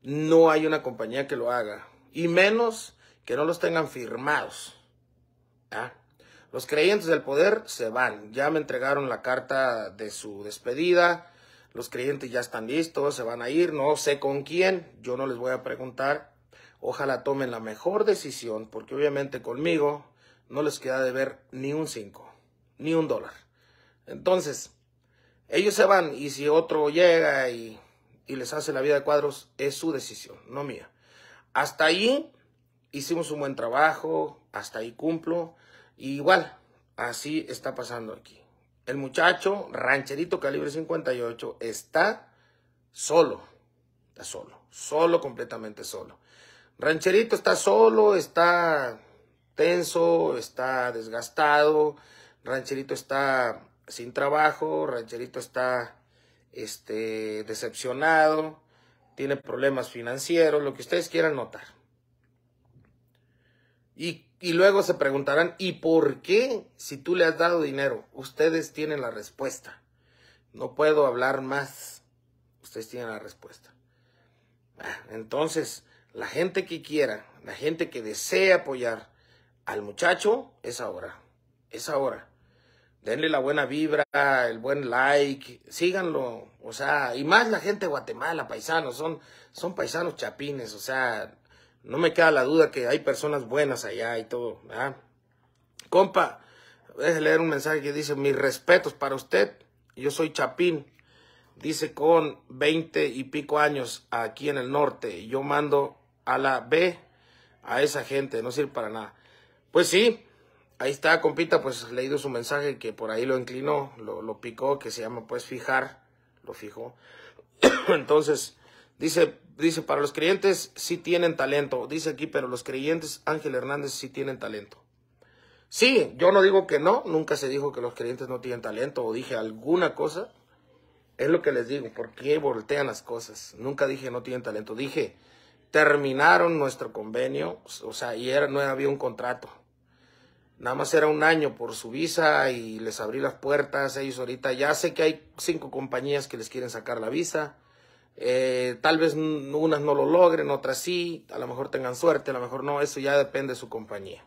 no hay una compañía que lo haga. Y menos que no los tengan firmados. ¿Ah? Los creyentes del poder se van. Ya me entregaron la carta de su despedida los creyentes ya están listos, se van a ir, no sé con quién, yo no les voy a preguntar. Ojalá tomen la mejor decisión, porque obviamente conmigo no les queda de ver ni un 5, ni un dólar. Entonces, ellos se van y si otro llega y, les hace la vida de cuadros, es su decisión, no mía. Hasta ahí hicimos un buen trabajo, hasta ahí cumplo, y igual, así está pasando aquí el muchacho rancherito calibre 58 está solo. Está solo, solo, completamente solo. Rancherito está solo, está tenso, está desgastado. Rancherito está sin trabajo, Rancherito está este, decepcionado, tiene problemas financieros, lo que ustedes quieran notar. Y y luego se preguntarán, ¿y por qué si tú le has dado dinero? Ustedes tienen la respuesta. No puedo hablar más. Ustedes tienen la respuesta. Ah, entonces, la gente que quiera, la gente que desee apoyar al muchacho, es ahora. Es ahora. Denle la buena vibra, el buen like, síganlo. O sea, y más la gente de Guatemala, paisanos, son, son paisanos chapines, o sea, no me queda la duda que hay personas buenas allá y todo. ¿verdad? Compa, déjale leer un mensaje que dice, mis respetos para usted. Yo soy Chapín. Dice, con 20 y pico años aquí en el norte, yo mando a la B a esa gente, no sirve para nada. Pues sí, ahí está, compita, pues leído su mensaje que por ahí lo inclinó, lo, lo picó, que se llama pues fijar, lo fijó. (coughs) Entonces, dice, dice, para los creyentes sí tienen talento. Dice aquí, pero los creyentes, Ángel Hernández, sí tienen talento. Sí, yo no digo que no, nunca se dijo que los creyentes no tienen talento o dije alguna cosa. Es lo que les digo, porque voltean las cosas? Nunca dije no tienen talento, dije terminaron nuestro convenio, o sea, y no había un contrato. Nada más era un año por su visa y les abrí las puertas, ellos ahorita ya sé que hay cinco compañías que les quieren sacar la visa. Eh, tal vez unas no lo logren, otras sí, a lo mejor tengan suerte, a lo mejor no, eso ya depende de su compañía.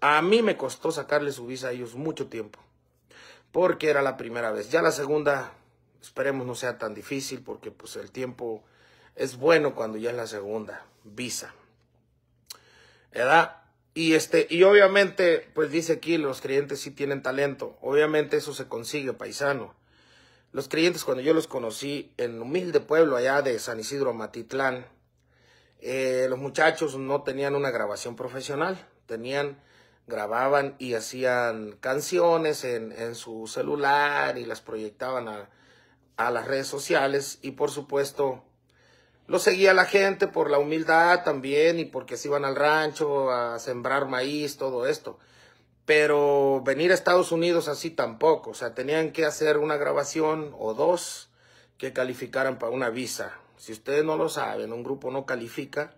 A mí me costó sacarle su visa a ellos mucho tiempo, porque era la primera vez. Ya la segunda, esperemos no sea tan difícil, porque pues el tiempo es bueno cuando ya es la segunda visa. Y, este, y obviamente, pues dice aquí, los creyentes sí tienen talento. Obviamente eso se consigue, paisano. Los creyentes, cuando yo los conocí en humilde pueblo allá de San Isidro Matitlán, eh, los muchachos no tenían una grabación profesional, tenían, grababan y hacían canciones en, su celular y las proyectaban a, a las redes sociales y por supuesto lo seguía la gente por la humildad también y porque se iban al rancho a sembrar maíz, todo esto pero venir a Estados Unidos así tampoco. O sea, tenían que hacer una grabación o dos que calificaran para una visa. Si ustedes no lo saben, un grupo no califica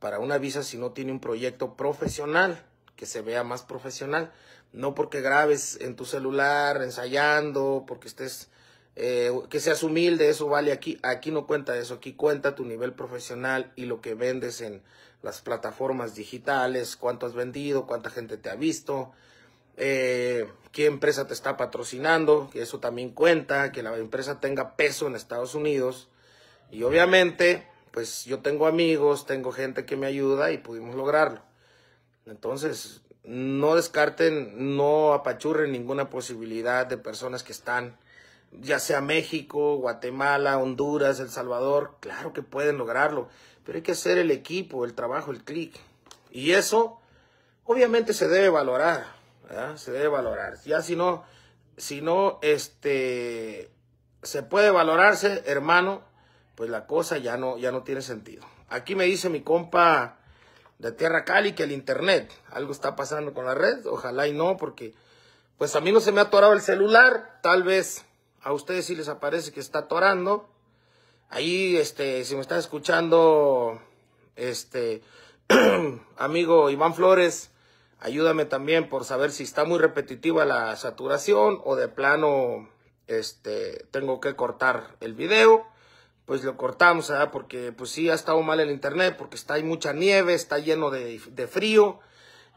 para una visa si no tiene un proyecto profesional, que se vea más profesional. No porque grabes en tu celular, ensayando, porque estés, eh, que seas humilde, eso vale aquí. Aquí no cuenta eso, aquí cuenta tu nivel profesional y lo que vendes en las plataformas digitales, cuánto has vendido, cuánta gente te ha visto, eh, qué empresa te está patrocinando, que eso también cuenta, que la empresa tenga peso en Estados Unidos. Y obviamente, pues yo tengo amigos, tengo gente que me ayuda y pudimos lograrlo. Entonces, no descarten, no apachurren ninguna posibilidad de personas que están, ya sea México, Guatemala, Honduras, El Salvador, claro que pueden lograrlo, pero hay que hacer el equipo, el trabajo, el clic. Y eso, obviamente, se debe valorar se debe valorar. Ya si no, si no, este, se puede valorarse, hermano, pues la cosa ya no, ya no tiene sentido. Aquí me dice mi compa de Tierra Cali que el internet, algo está pasando con la red, ojalá y no, porque pues a mí no se me ha atorado el celular, tal vez a ustedes sí les aparece que está atorando. Ahí, este, si me está escuchando, este, (clears throat) amigo Iván Flores, Ayúdame también por saber si está muy repetitiva la saturación o de plano este, tengo que cortar el video. Pues lo cortamos, Porque pues sí ha estado mal el internet, porque está, hay mucha nieve, está lleno de, frío.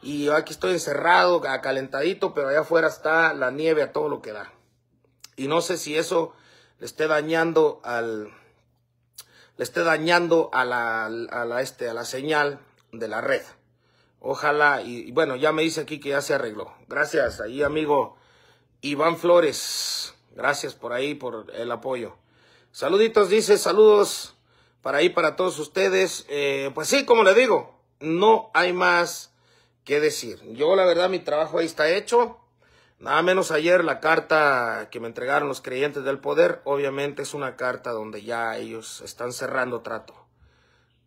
Y aquí estoy encerrado, calentadito, pero allá afuera está la nieve a todo lo que da. Y no sé si eso le esté dañando al, le esté dañando a la este, señal de la red. Ojalá, y, bueno, ya me dice aquí que ya se arregló. Gracias, ahí amigo Iván Flores. Gracias por ahí, por el apoyo. Saluditos, dice, saludos para ahí, para todos ustedes. Eh, pues sí, como le digo, no hay más que decir. Yo la verdad mi trabajo ahí está hecho. Nada menos ayer la carta que me entregaron los creyentes del poder, obviamente es una carta donde ya ellos están cerrando trato.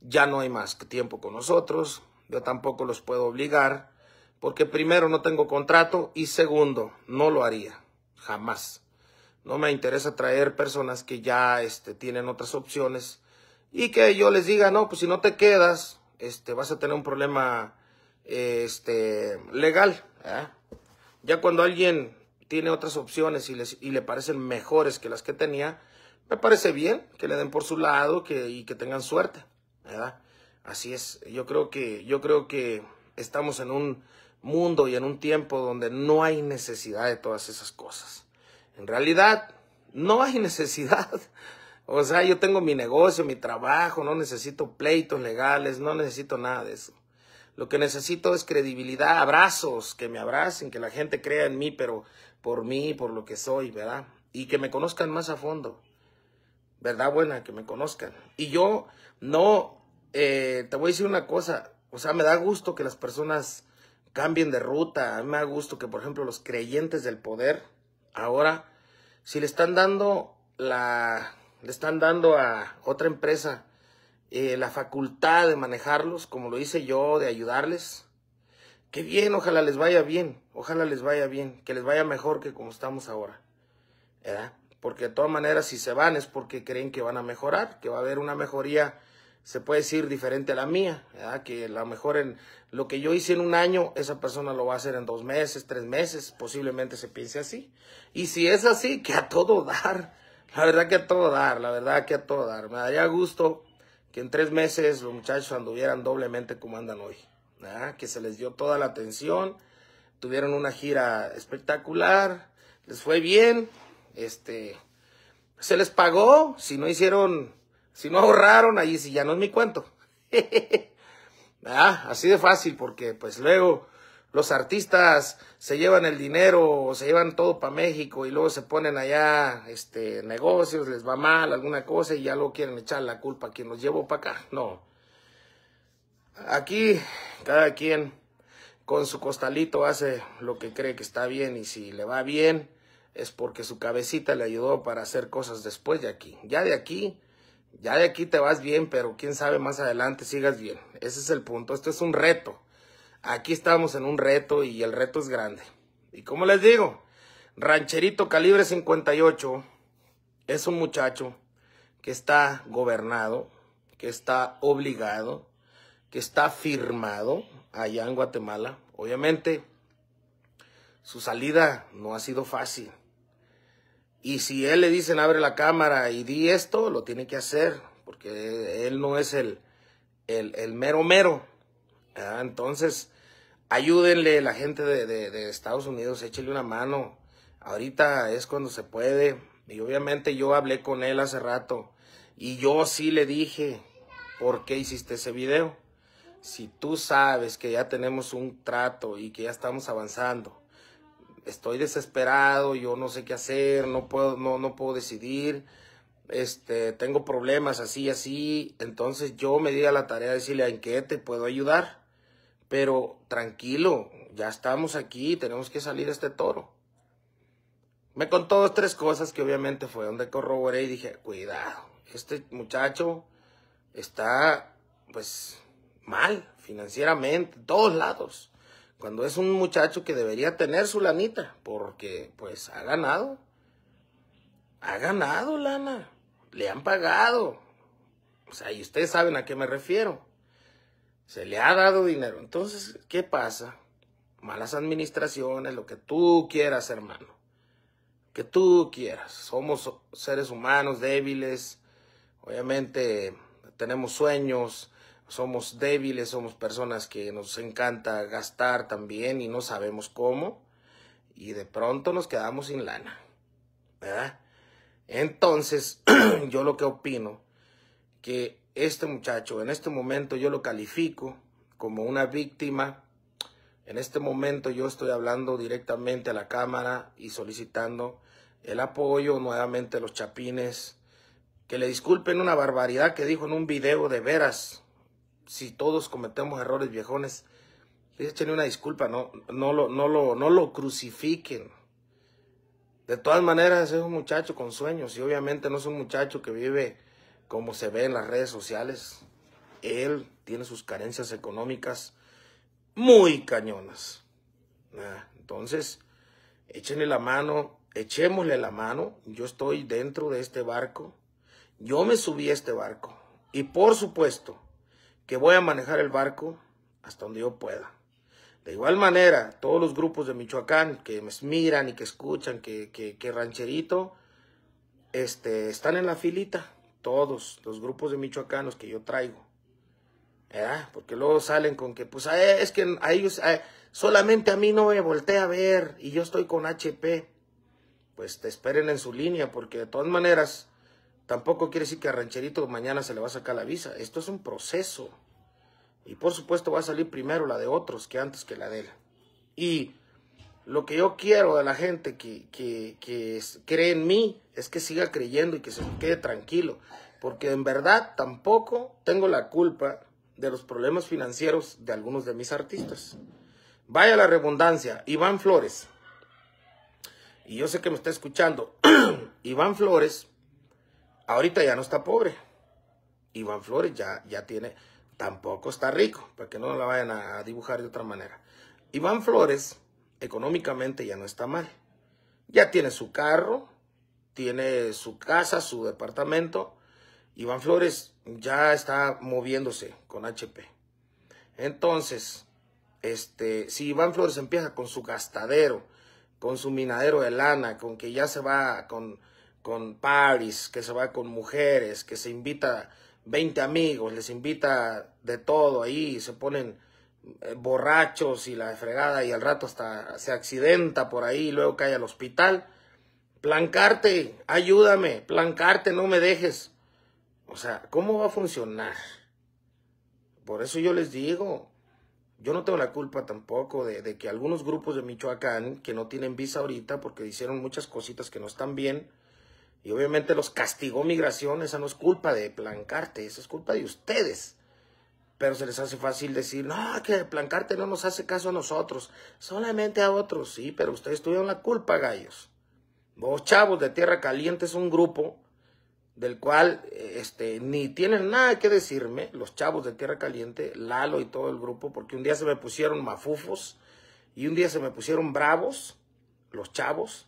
Ya no hay más que tiempo con nosotros, yo tampoco los puedo obligar porque primero no tengo contrato y segundo no lo haría jamás. No me interesa traer personas que ya este, tienen otras opciones y que yo les diga, no, pues si no te quedas, este, vas a tener un problema este, legal. ¿ah? Ya cuando alguien tiene otras opciones y, les, y le parecen mejores que las que tenía, me parece bien que le den por su lado que, y que tengan suerte. ¿verdad? Así es, yo creo que, yo creo que estamos en un mundo y en un tiempo donde no hay necesidad de todas esas cosas. En realidad, no hay (laughs) necesidad. O sea, yo tengo mi negocio, mi trabajo, no necesito pleitos legales, no necesito nada de eso. Lo que necesito es credibilidad, abrazos, que me abracen, que la gente crea en mí, pero por mí, por lo que soy, ¿verdad? Y que me conozcan más a fondo. ¿Verdad, buena? Que me conozcan. Y yo no eh, te voy a decir una cosa, o sea, me da gusto que las personas cambien de ruta, a me da gusto que, por ejemplo, los creyentes del poder, ahora, si le están dando la, le están dando a otra empresa eh, la facultad de manejarlos, como lo hice yo, de ayudarles, qué bien, ojalá les vaya bien, ojalá les vaya bien, que les vaya mejor que como estamos ahora, Porque de todas maneras, si se van es porque creen que van a mejorar, que va a haber una mejoría se puede decir diferente a la mía, que a lo mejor en lo que yo hice en un año, esa persona lo va a hacer en dos meses, tres meses, posiblemente se piense así. Y si es así, que a todo dar, la verdad que a todo dar, la verdad que a todo dar. Me daría gusto que en tres meses los muchachos anduvieran doblemente como andan hoy, que se les dio toda la atención, tuvieron una gira espectacular, les fue bien, este, se les pagó, si no hicieron si no ahorraron, ahí sí ya no es mi cuento. (laughs) Ah, así de fácil, porque pues luego los artistas se llevan el dinero, se llevan todo para México y luego se ponen allá este, negocios, les va mal alguna cosa y ya luego quieren echar la culpa a quien los llevó para acá. No. Aquí cada quien con su costalito hace lo que cree que está bien y si le va bien es porque su cabecita le ayudó para hacer cosas después de aquí. Ya de aquí ya de aquí te vas bien, pero quién sabe más adelante sigas bien. Ese es el punto. Esto es un reto. Aquí estamos en un reto y el reto es grande. Y como les digo, Rancherito Calibre 58 es un muchacho que está gobernado, que está obligado, que está firmado allá en Guatemala. Obviamente, su salida no ha sido fácil. Y si él le dicen abre la cámara y di esto, lo tiene que hacer, porque él no es el, el, mero mero. Entonces, ayúdenle la gente de, Estados Unidos, échenle una mano. Ahorita es cuando se puede. Y obviamente yo hablé con él hace rato. Y yo sí le dije, ¿por qué hiciste ese video? Si tú sabes que ya tenemos un trato y que ya estamos avanzando estoy desesperado, yo no sé qué hacer, no puedo, no, no puedo decidir, este, tengo problemas así, así, entonces yo me di a la tarea de decirle, ¿en qué te puedo ayudar? Pero tranquilo, ya estamos aquí, tenemos que salir este toro. Me contó dos, tres cosas que obviamente fue donde corroboré y dije, cuidado, este muchacho está pues mal financieramente, todos lados cuando es un muchacho que debería tener su lanita, porque pues ha ganado, ha ganado lana, le han pagado, o sea, y ustedes saben a qué me refiero, se le ha dado dinero, entonces, ¿qué pasa? Malas administraciones, lo que tú quieras, hermano, que tú quieras, somos seres humanos débiles, obviamente tenemos sueños, somos débiles, somos personas que nos encanta gastar también y no sabemos cómo, y de pronto nos quedamos sin lana, Entonces, (clears throat) yo lo que opino, que este muchacho en este momento yo lo califico como una víctima, en este momento yo estoy hablando directamente a la cámara y solicitando el apoyo nuevamente a los chapines, que le disculpen una barbaridad que dijo en un video de veras, si todos cometemos errores viejones, échenle una disculpa, no, no, lo, no, lo, lo crucifiquen. De todas maneras, es un muchacho con sueños y obviamente no es un muchacho que vive como se ve en las redes sociales. Él tiene sus carencias económicas muy cañonas. Ah, entonces, échenle la mano, echémosle la mano. Yo estoy dentro de este barco. Yo me subí a este barco. Y por supuesto, que voy a manejar el barco hasta donde yo pueda. De igual manera, todos los grupos de Michoacán que me miran y que escuchan, que, rancherito, este, están en la filita. Todos los grupos de Michoacán los que yo traigo. Porque luego salen con que, pues, ah, es que a solamente a mí no me voltea a ver y yo estoy con HP. Pues te esperen en su línea, porque de todas maneras, Tampoco quiere decir que a Rancherito mañana se le va a sacar la visa. Esto es un proceso. Y por supuesto va a salir primero la de otros que antes que la de él. Y lo que yo quiero de la gente que, que, cree en mí es que siga creyendo y que se quede tranquilo. Porque en verdad tampoco tengo la culpa de los problemas financieros de algunos de mis artistas. Vaya la redundancia, Iván Flores. Y yo sé que me está escuchando. (clears throat) Iván Flores Ahorita ya no está pobre. Iván Flores ya, ya tiene, tampoco está rico, para que no la vayan a dibujar de otra manera. Iván Flores económicamente ya no está mal. Ya tiene su carro, tiene su casa, su departamento. Iván Flores ya está moviéndose con HP. Entonces, este, si Iván Flores empieza con su gastadero, con su minadero de lana, con que ya se va con con Paris, que se va con mujeres, que se invita 20 amigos, les invita de todo ahí, se ponen eh, borrachos y la fregada y al rato hasta se accidenta por ahí y luego cae al hospital. Plancarte, ayúdame, plancarte, no me dejes. O sea, ¿cómo va a funcionar? Por eso yo les digo, yo no tengo la culpa tampoco de, de que algunos grupos de Michoacán que no tienen visa ahorita porque hicieron muchas cositas que no están bien, y obviamente los castigó migración, esa no es culpa de Plancarte, esa es culpa de ustedes. Pero se les hace fácil decir, no, que Plancarte no nos hace caso a nosotros, solamente a otros. Sí, pero ustedes tuvieron la culpa, gallos. Los chavos de Tierra Caliente, es un grupo del cual este, ni tienen nada que decirme, los chavos de Tierra Caliente, Lalo y todo el grupo, porque un día se me pusieron mafufos y un día se me pusieron bravos, los chavos,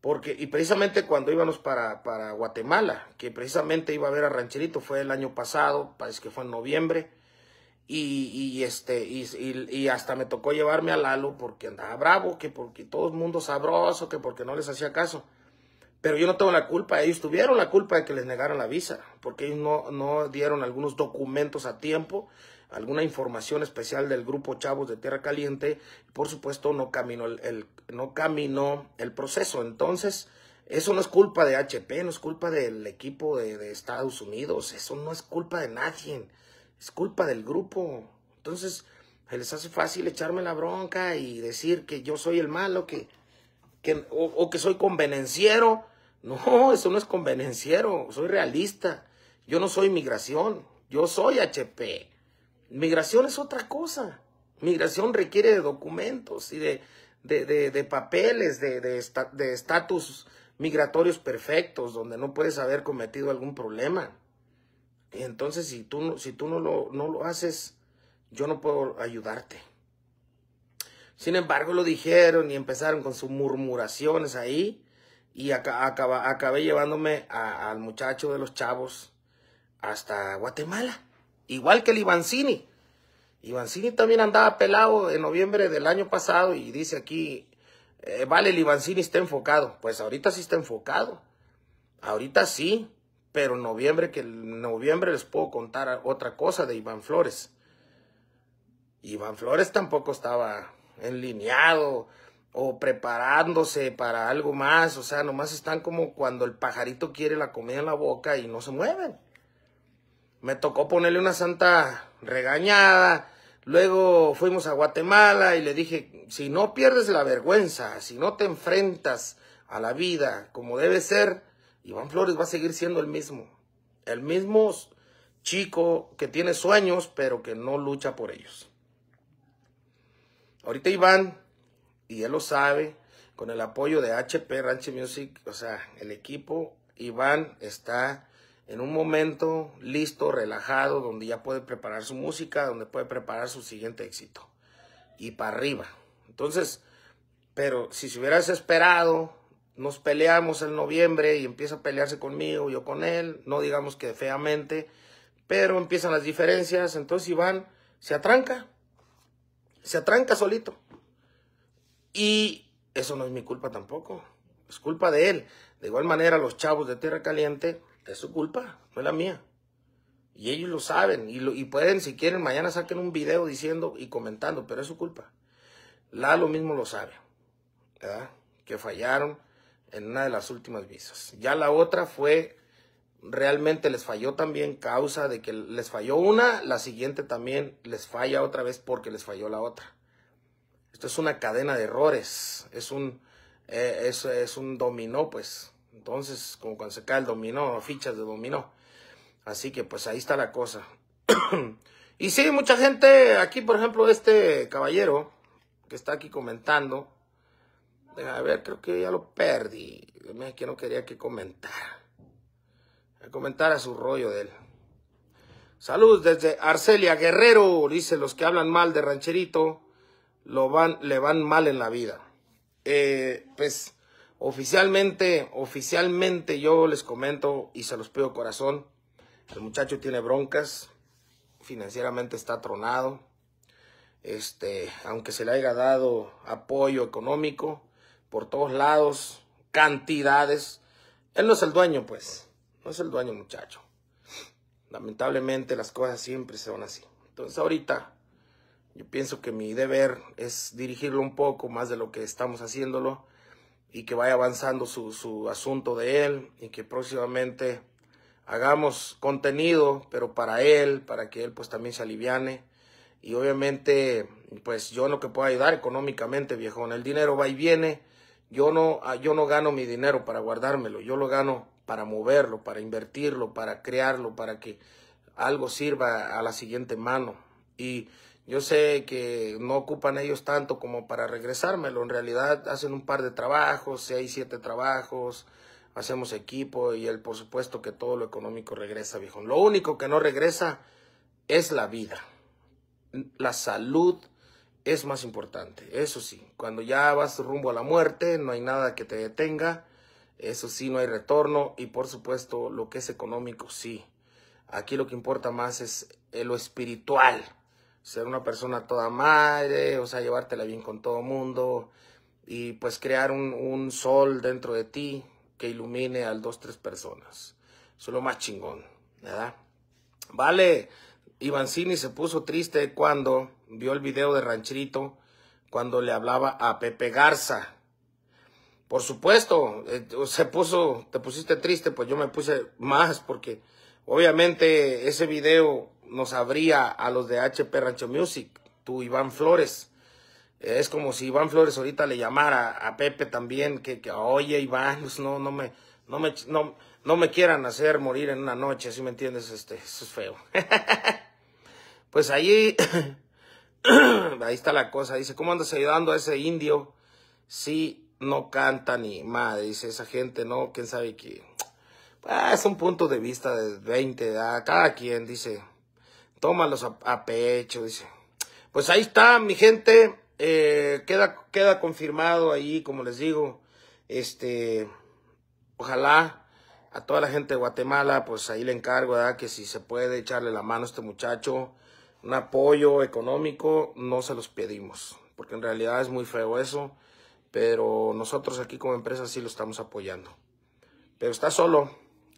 porque, y precisamente cuando íbamos para, para Guatemala, que precisamente iba a ver a Rancherito, fue el año pasado, parece que fue en noviembre, y, y este, y, y, hasta me tocó llevarme a Lalo porque andaba bravo, que porque todo el mundo sabroso, que porque no les hacía caso. Pero yo no tengo la culpa, ellos tuvieron la culpa de que les negaron la visa, porque ellos no, no dieron algunos documentos a tiempo alguna información especial del grupo Chavos de Tierra Caliente. Por supuesto, no caminó el, no caminó el proceso. Entonces, eso no es culpa de HP, no es culpa del equipo de, Estados Unidos, eso no es culpa de nadie, es culpa del grupo. Entonces, les hace fácil echarme la bronca y decir que yo soy el malo, que, que o, que soy convenenciero. No, (laughs) eso no es convenenciero, soy realista. Yo no soy migración, yo soy HP. Migración es otra cosa. Migración requiere de documentos y de, de, de papeles, de estatus migratorios perfectos, donde no puedes haber cometido algún problema. Y entonces, si tú, si tú no, lo, no lo haces, yo no puedo ayudarte. Sin embargo, lo dijeron y empezaron con sus murmuraciones ahí. Y acá, acabé llevándome al muchacho de los chavos hasta Guatemala igual que el Ivancini. Ivancini también andaba pelado en noviembre del año pasado y dice aquí, eh, vale, el Ivancini está enfocado. Pues ahorita sí está enfocado. Ahorita sí, pero en noviembre, que en noviembre les puedo contar otra cosa de Iván Flores. Iván Flores tampoco estaba enlineado o preparándose para algo más. O sea, nomás están como cuando el pajarito quiere la comida en la boca y no se mueven me tocó ponerle una santa regañada. Luego fuimos a Guatemala y le dije, si no pierdes la vergüenza, si no te enfrentas a la vida como debe ser, Iván Flores va a seguir siendo el mismo. El mismo chico que tiene sueños, pero que no lucha por ellos. Ahorita Iván, y él lo sabe, con el apoyo de HP Ranch Music, o sea, el equipo, Iván está en un momento listo, relajado, donde ya puede preparar su música, donde puede preparar su siguiente éxito. Y para arriba. Entonces, pero si se hubiera desesperado, nos peleamos en noviembre y empieza a pelearse conmigo, yo con él, no digamos que feamente, pero empiezan las diferencias, entonces Iván se atranca, se atranca solito. Y eso no es mi culpa tampoco, es culpa de él. De igual manera, los chavos de Tierra Caliente es su culpa, no es la mía. Y ellos lo saben y, lo, pueden, si quieren, mañana saquen un video diciendo y comentando, pero es su culpa. la lo mismo lo sabe, ¿verdad? Que fallaron en una de las últimas visas. Ya la otra fue, realmente les falló también causa de que les falló una, la siguiente también les falla otra vez porque les falló la otra. Esto es una cadena de errores, es un, eh, es un dominó, pues. Entonces, como cuando se cae el dominó, fichas de dominó. Así que pues ahí está la cosa. (clears throat) y sí, mucha gente, aquí por ejemplo este caballero que está aquí comentando. Eh, a ver, creo que ya lo perdí. Que no quería que comentara. comentar comentara su rollo de él. Saludos desde Arcelia Guerrero. Dice, los que hablan mal de rancherito, lo van, le van mal en la vida. Eh, pues Oficialmente, oficialmente yo les comento y se los pido corazón. El muchacho tiene broncas, financieramente está tronado. Este, aunque se le haya dado apoyo económico por todos lados, cantidades, él no es el dueño, pues. No es el dueño, muchacho. Lamentablemente las cosas siempre se van así. Entonces ahorita yo pienso que mi deber es dirigirlo un poco más de lo que estamos haciéndolo y que vaya avanzando su, asunto de él y que próximamente hagamos contenido, pero para él, para que él pues también se aliviane. Y obviamente, pues yo lo que puedo ayudar económicamente, viejón. El dinero va y viene. Yo no, ah, yo no gano mi dinero para guardármelo. Yo lo gano para moverlo, para invertirlo, para crearlo, para que algo sirva a la siguiente mano. Y yo sé que no ocupan ellos tanto como para regresármelo. En realidad hacen un par de trabajos, seis, siete trabajos, hacemos equipo y el por supuesto que todo lo económico regresa, viejo. Lo único que no regresa es la vida. La salud es más importante, eso sí. Cuando ya vas rumbo a la muerte, no hay nada que te detenga. Eso sí, no hay retorno y por supuesto lo que es económico, sí. Aquí lo que importa más es eh, lo espiritual ser una persona toda madre, o sea, llevártela bien con todo mundo y pues crear un, sol dentro de ti que ilumine a dos, tres personas. Eso es lo más chingón, ¿verdad? Vale, Ivancini se puso triste cuando vio el video de Rancherito cuando le hablaba a Pepe Garza. Por supuesto, eh, se puso, te pusiste triste, pues yo me puse más porque obviamente ese video nos abría a los de HP Rancho Music, tu Iván Flores. Es como si Iván Flores ahorita le llamara a Pepe también, que, oye Iván, pues no, no me, no me, quieran hacer morir en una noche, si me entiendes, este, eso es feo. (laughs) pues ahí, (coughs) ahí está la cosa, dice, ¿cómo andas ayudando a ese indio si no canta ni madre? Dice, esa gente, ¿no? ¿Quién sabe qué? Pues, es un punto de vista de 20, ah, cada quien, dice. Tómalos a, pecho, dice. Pues ahí está, mi gente. Eh, queda, queda confirmado ahí, como les digo. Este, ojalá a toda la gente de Guatemala, pues ahí le encargo, ¿verdad? Que si se puede echarle la mano a este muchacho, un apoyo económico, no se los pedimos. Porque en realidad es muy feo eso. Pero nosotros aquí como empresa sí lo estamos apoyando. Pero está solo,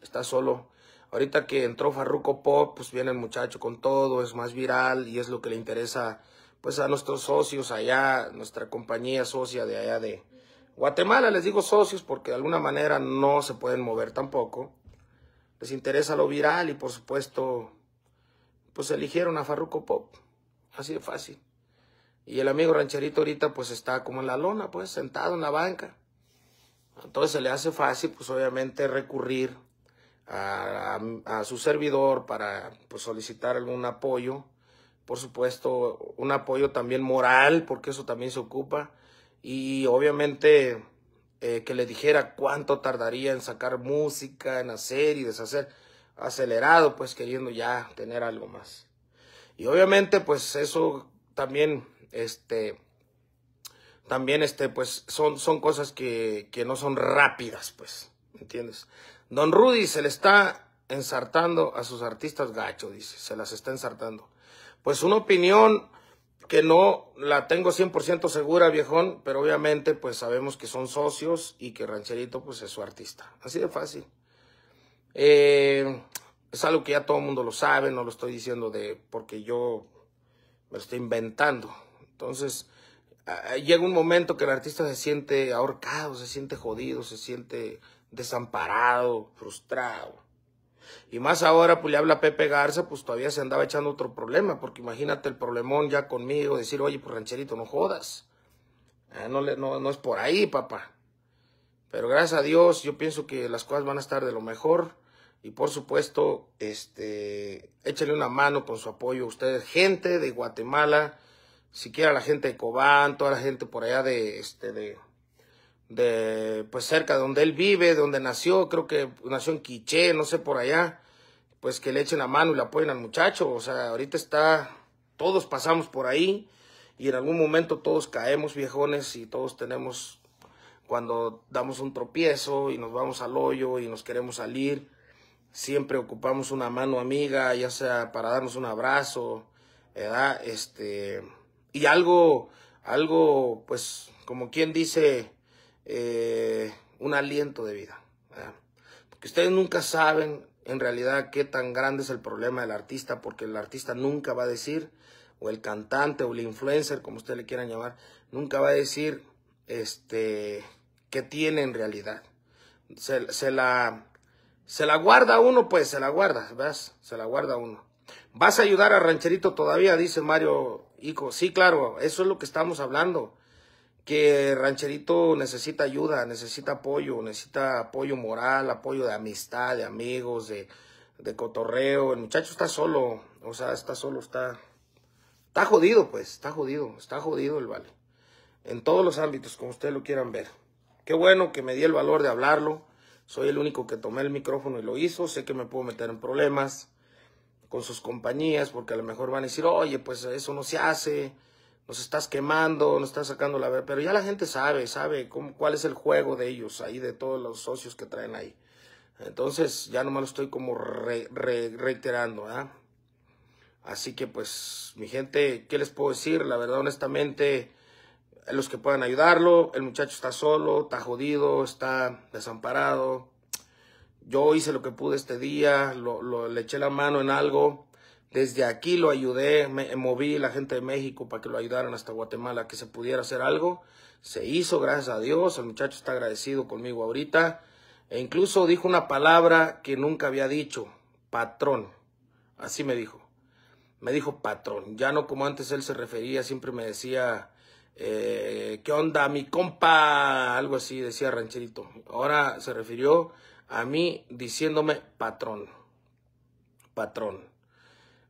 está solo. Ahorita que entró Farruko Pop, pues viene el muchacho con todo, es más viral y es lo que le interesa pues a nuestros socios allá, nuestra compañía socia de allá de Guatemala, les digo socios porque de alguna manera no se pueden mover tampoco. Les interesa lo viral y por supuesto pues eligieron a Farruko Pop, así de fácil. Y el amigo rancherito ahorita pues está como en la lona, pues sentado en la banca. Entonces se le hace fácil pues obviamente recurrir a, su servidor para pues, solicitar algún apoyo. Por supuesto, un apoyo también moral, porque eso también se ocupa. Y obviamente eh, que le dijera cuánto tardaría en sacar música, en hacer y deshacer. Acelerado, pues queriendo ya tener algo más. Y obviamente, pues eso también, este, también, este, pues son, son cosas que, que no son rápidas, pues, ¿entiendes? Don Rudy se le está ensartando a sus artistas gacho, dice, se las está ensartando. Pues una opinión que no la tengo 100% segura, viejón, pero obviamente pues sabemos que son socios y que Rancherito pues es su artista. Así de fácil. Eh, es algo que ya todo el mundo lo sabe, no lo estoy diciendo de porque yo me lo estoy inventando. Entonces, ah, llega un momento que el artista se siente ahorcado, se siente jodido, se siente desamparado, frustrado. Y más ahora, pues le habla Pepe Garza, pues todavía se andaba echando otro problema, porque imagínate el problemón ya conmigo, decir, oye, pues rancherito, no jodas. Ah, no, no, no es por ahí, papá. Pero gracias a Dios, yo pienso que las cosas van a estar de lo mejor. Y por supuesto, este, échale una mano con su apoyo a ustedes, gente de Guatemala, siquiera la gente de Cobán, toda la gente por allá de, este, de, de pues cerca de donde él vive, donde nació, creo que nació en Quiché, no sé por allá, pues que le echen la mano y le apoyen al muchacho, o sea, ahorita está, todos pasamos por ahí y en algún momento todos caemos viejones y todos tenemos cuando damos un tropiezo y nos vamos al hoyo y nos queremos salir, siempre ocupamos una mano amiga, ya sea para darnos un abrazo, ¿verdad? Este, y algo, algo, pues, como quien dice, eh, un aliento de vida. Porque ustedes nunca saben en realidad qué tan grande es el problema del artista, porque el artista nunca va a decir, o el cantante o el influencer, como ustedes le quieran llamar, nunca va a decir este, qué tiene en realidad. Se, la, se la guarda uno, pues se la guarda, ¿ves? Se la guarda uno. ¿Vas a ayudar a Rancherito todavía? Dice Mario Ico. Sí, claro, eso es lo que estamos hablando que Rancherito necesita ayuda, necesita apoyo, necesita apoyo moral, apoyo de amistad, de amigos, de, cotorreo. El muchacho está solo, o sea, está solo, está, está jodido, pues, está jodido, está jodido el vale. En todos los ámbitos, como ustedes lo quieran ver. Qué bueno que me di el valor de hablarlo. Soy el único que tomé el micrófono y lo hizo. Sé que me puedo meter en problemas con sus compañías porque a lo mejor van a decir, oye, pues eso no se hace nos estás quemando, no estás sacando la verdad, pero ya la gente sabe, sabe cómo, cuál es el juego de ellos ahí, de todos los socios que traen ahí. Entonces ya nomás lo estoy como reiterando, ¿ah? Así que pues mi gente, ¿qué les puedo decir? La verdad honestamente, los que puedan ayudarlo, el muchacho está solo, está jodido, está desamparado. Yo hice lo que pude este día, le eché la mano en algo desde aquí lo ayudé, me, moví la gente de México para que lo ayudaran hasta Guatemala, que se pudiera hacer algo. Se hizo, gracias a Dios. El muchacho está agradecido conmigo ahorita. E incluso dijo una palabra que nunca había dicho, patrón. Así me dijo. Me dijo patrón. Ya no como antes él se refería, siempre me decía, eh, ¿qué onda, mi compa? Algo así, decía rancherito. Ahora se refirió a mí diciéndome patrón. Patrón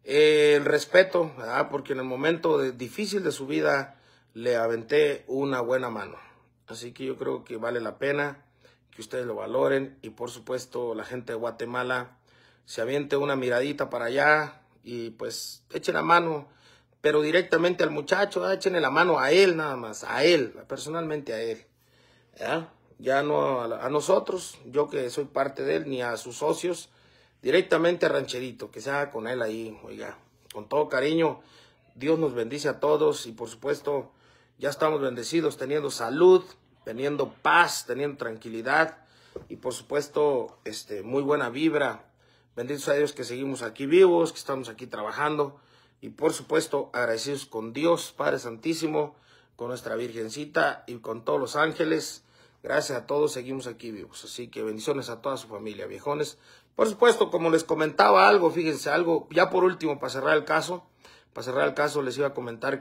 el respeto, porque en el momento difícil de su vida le aventé una buena mano. Así que yo creo que vale la pena que ustedes lo valoren y por supuesto la gente de Guatemala se aviente una miradita para allá y pues echen la mano, pero directamente al muchacho, echenle la mano a él nada más, a él, personalmente a él. Ya no a, a nosotros, yo que soy parte de él, ni a sus socios directamente a Rancherito, que sea con él ahí, oiga, con todo cariño. Dios nos bendice a todos y por supuesto ya estamos bendecidos teniendo salud, teniendo paz, teniendo tranquilidad y por supuesto este, muy buena vibra. Benditos a Dios que seguimos aquí vivos, que estamos aquí trabajando y por supuesto agradecidos con Dios, Padre Santísimo, con nuestra Virgencita y con todos los ángeles. Gracias a todos, seguimos aquí vivos. Así que bendiciones a toda su familia, viejones. Por supuesto, como les comentaba algo, fíjense algo, ya por último, para cerrar el caso, para cerrar el caso les iba a comentar que...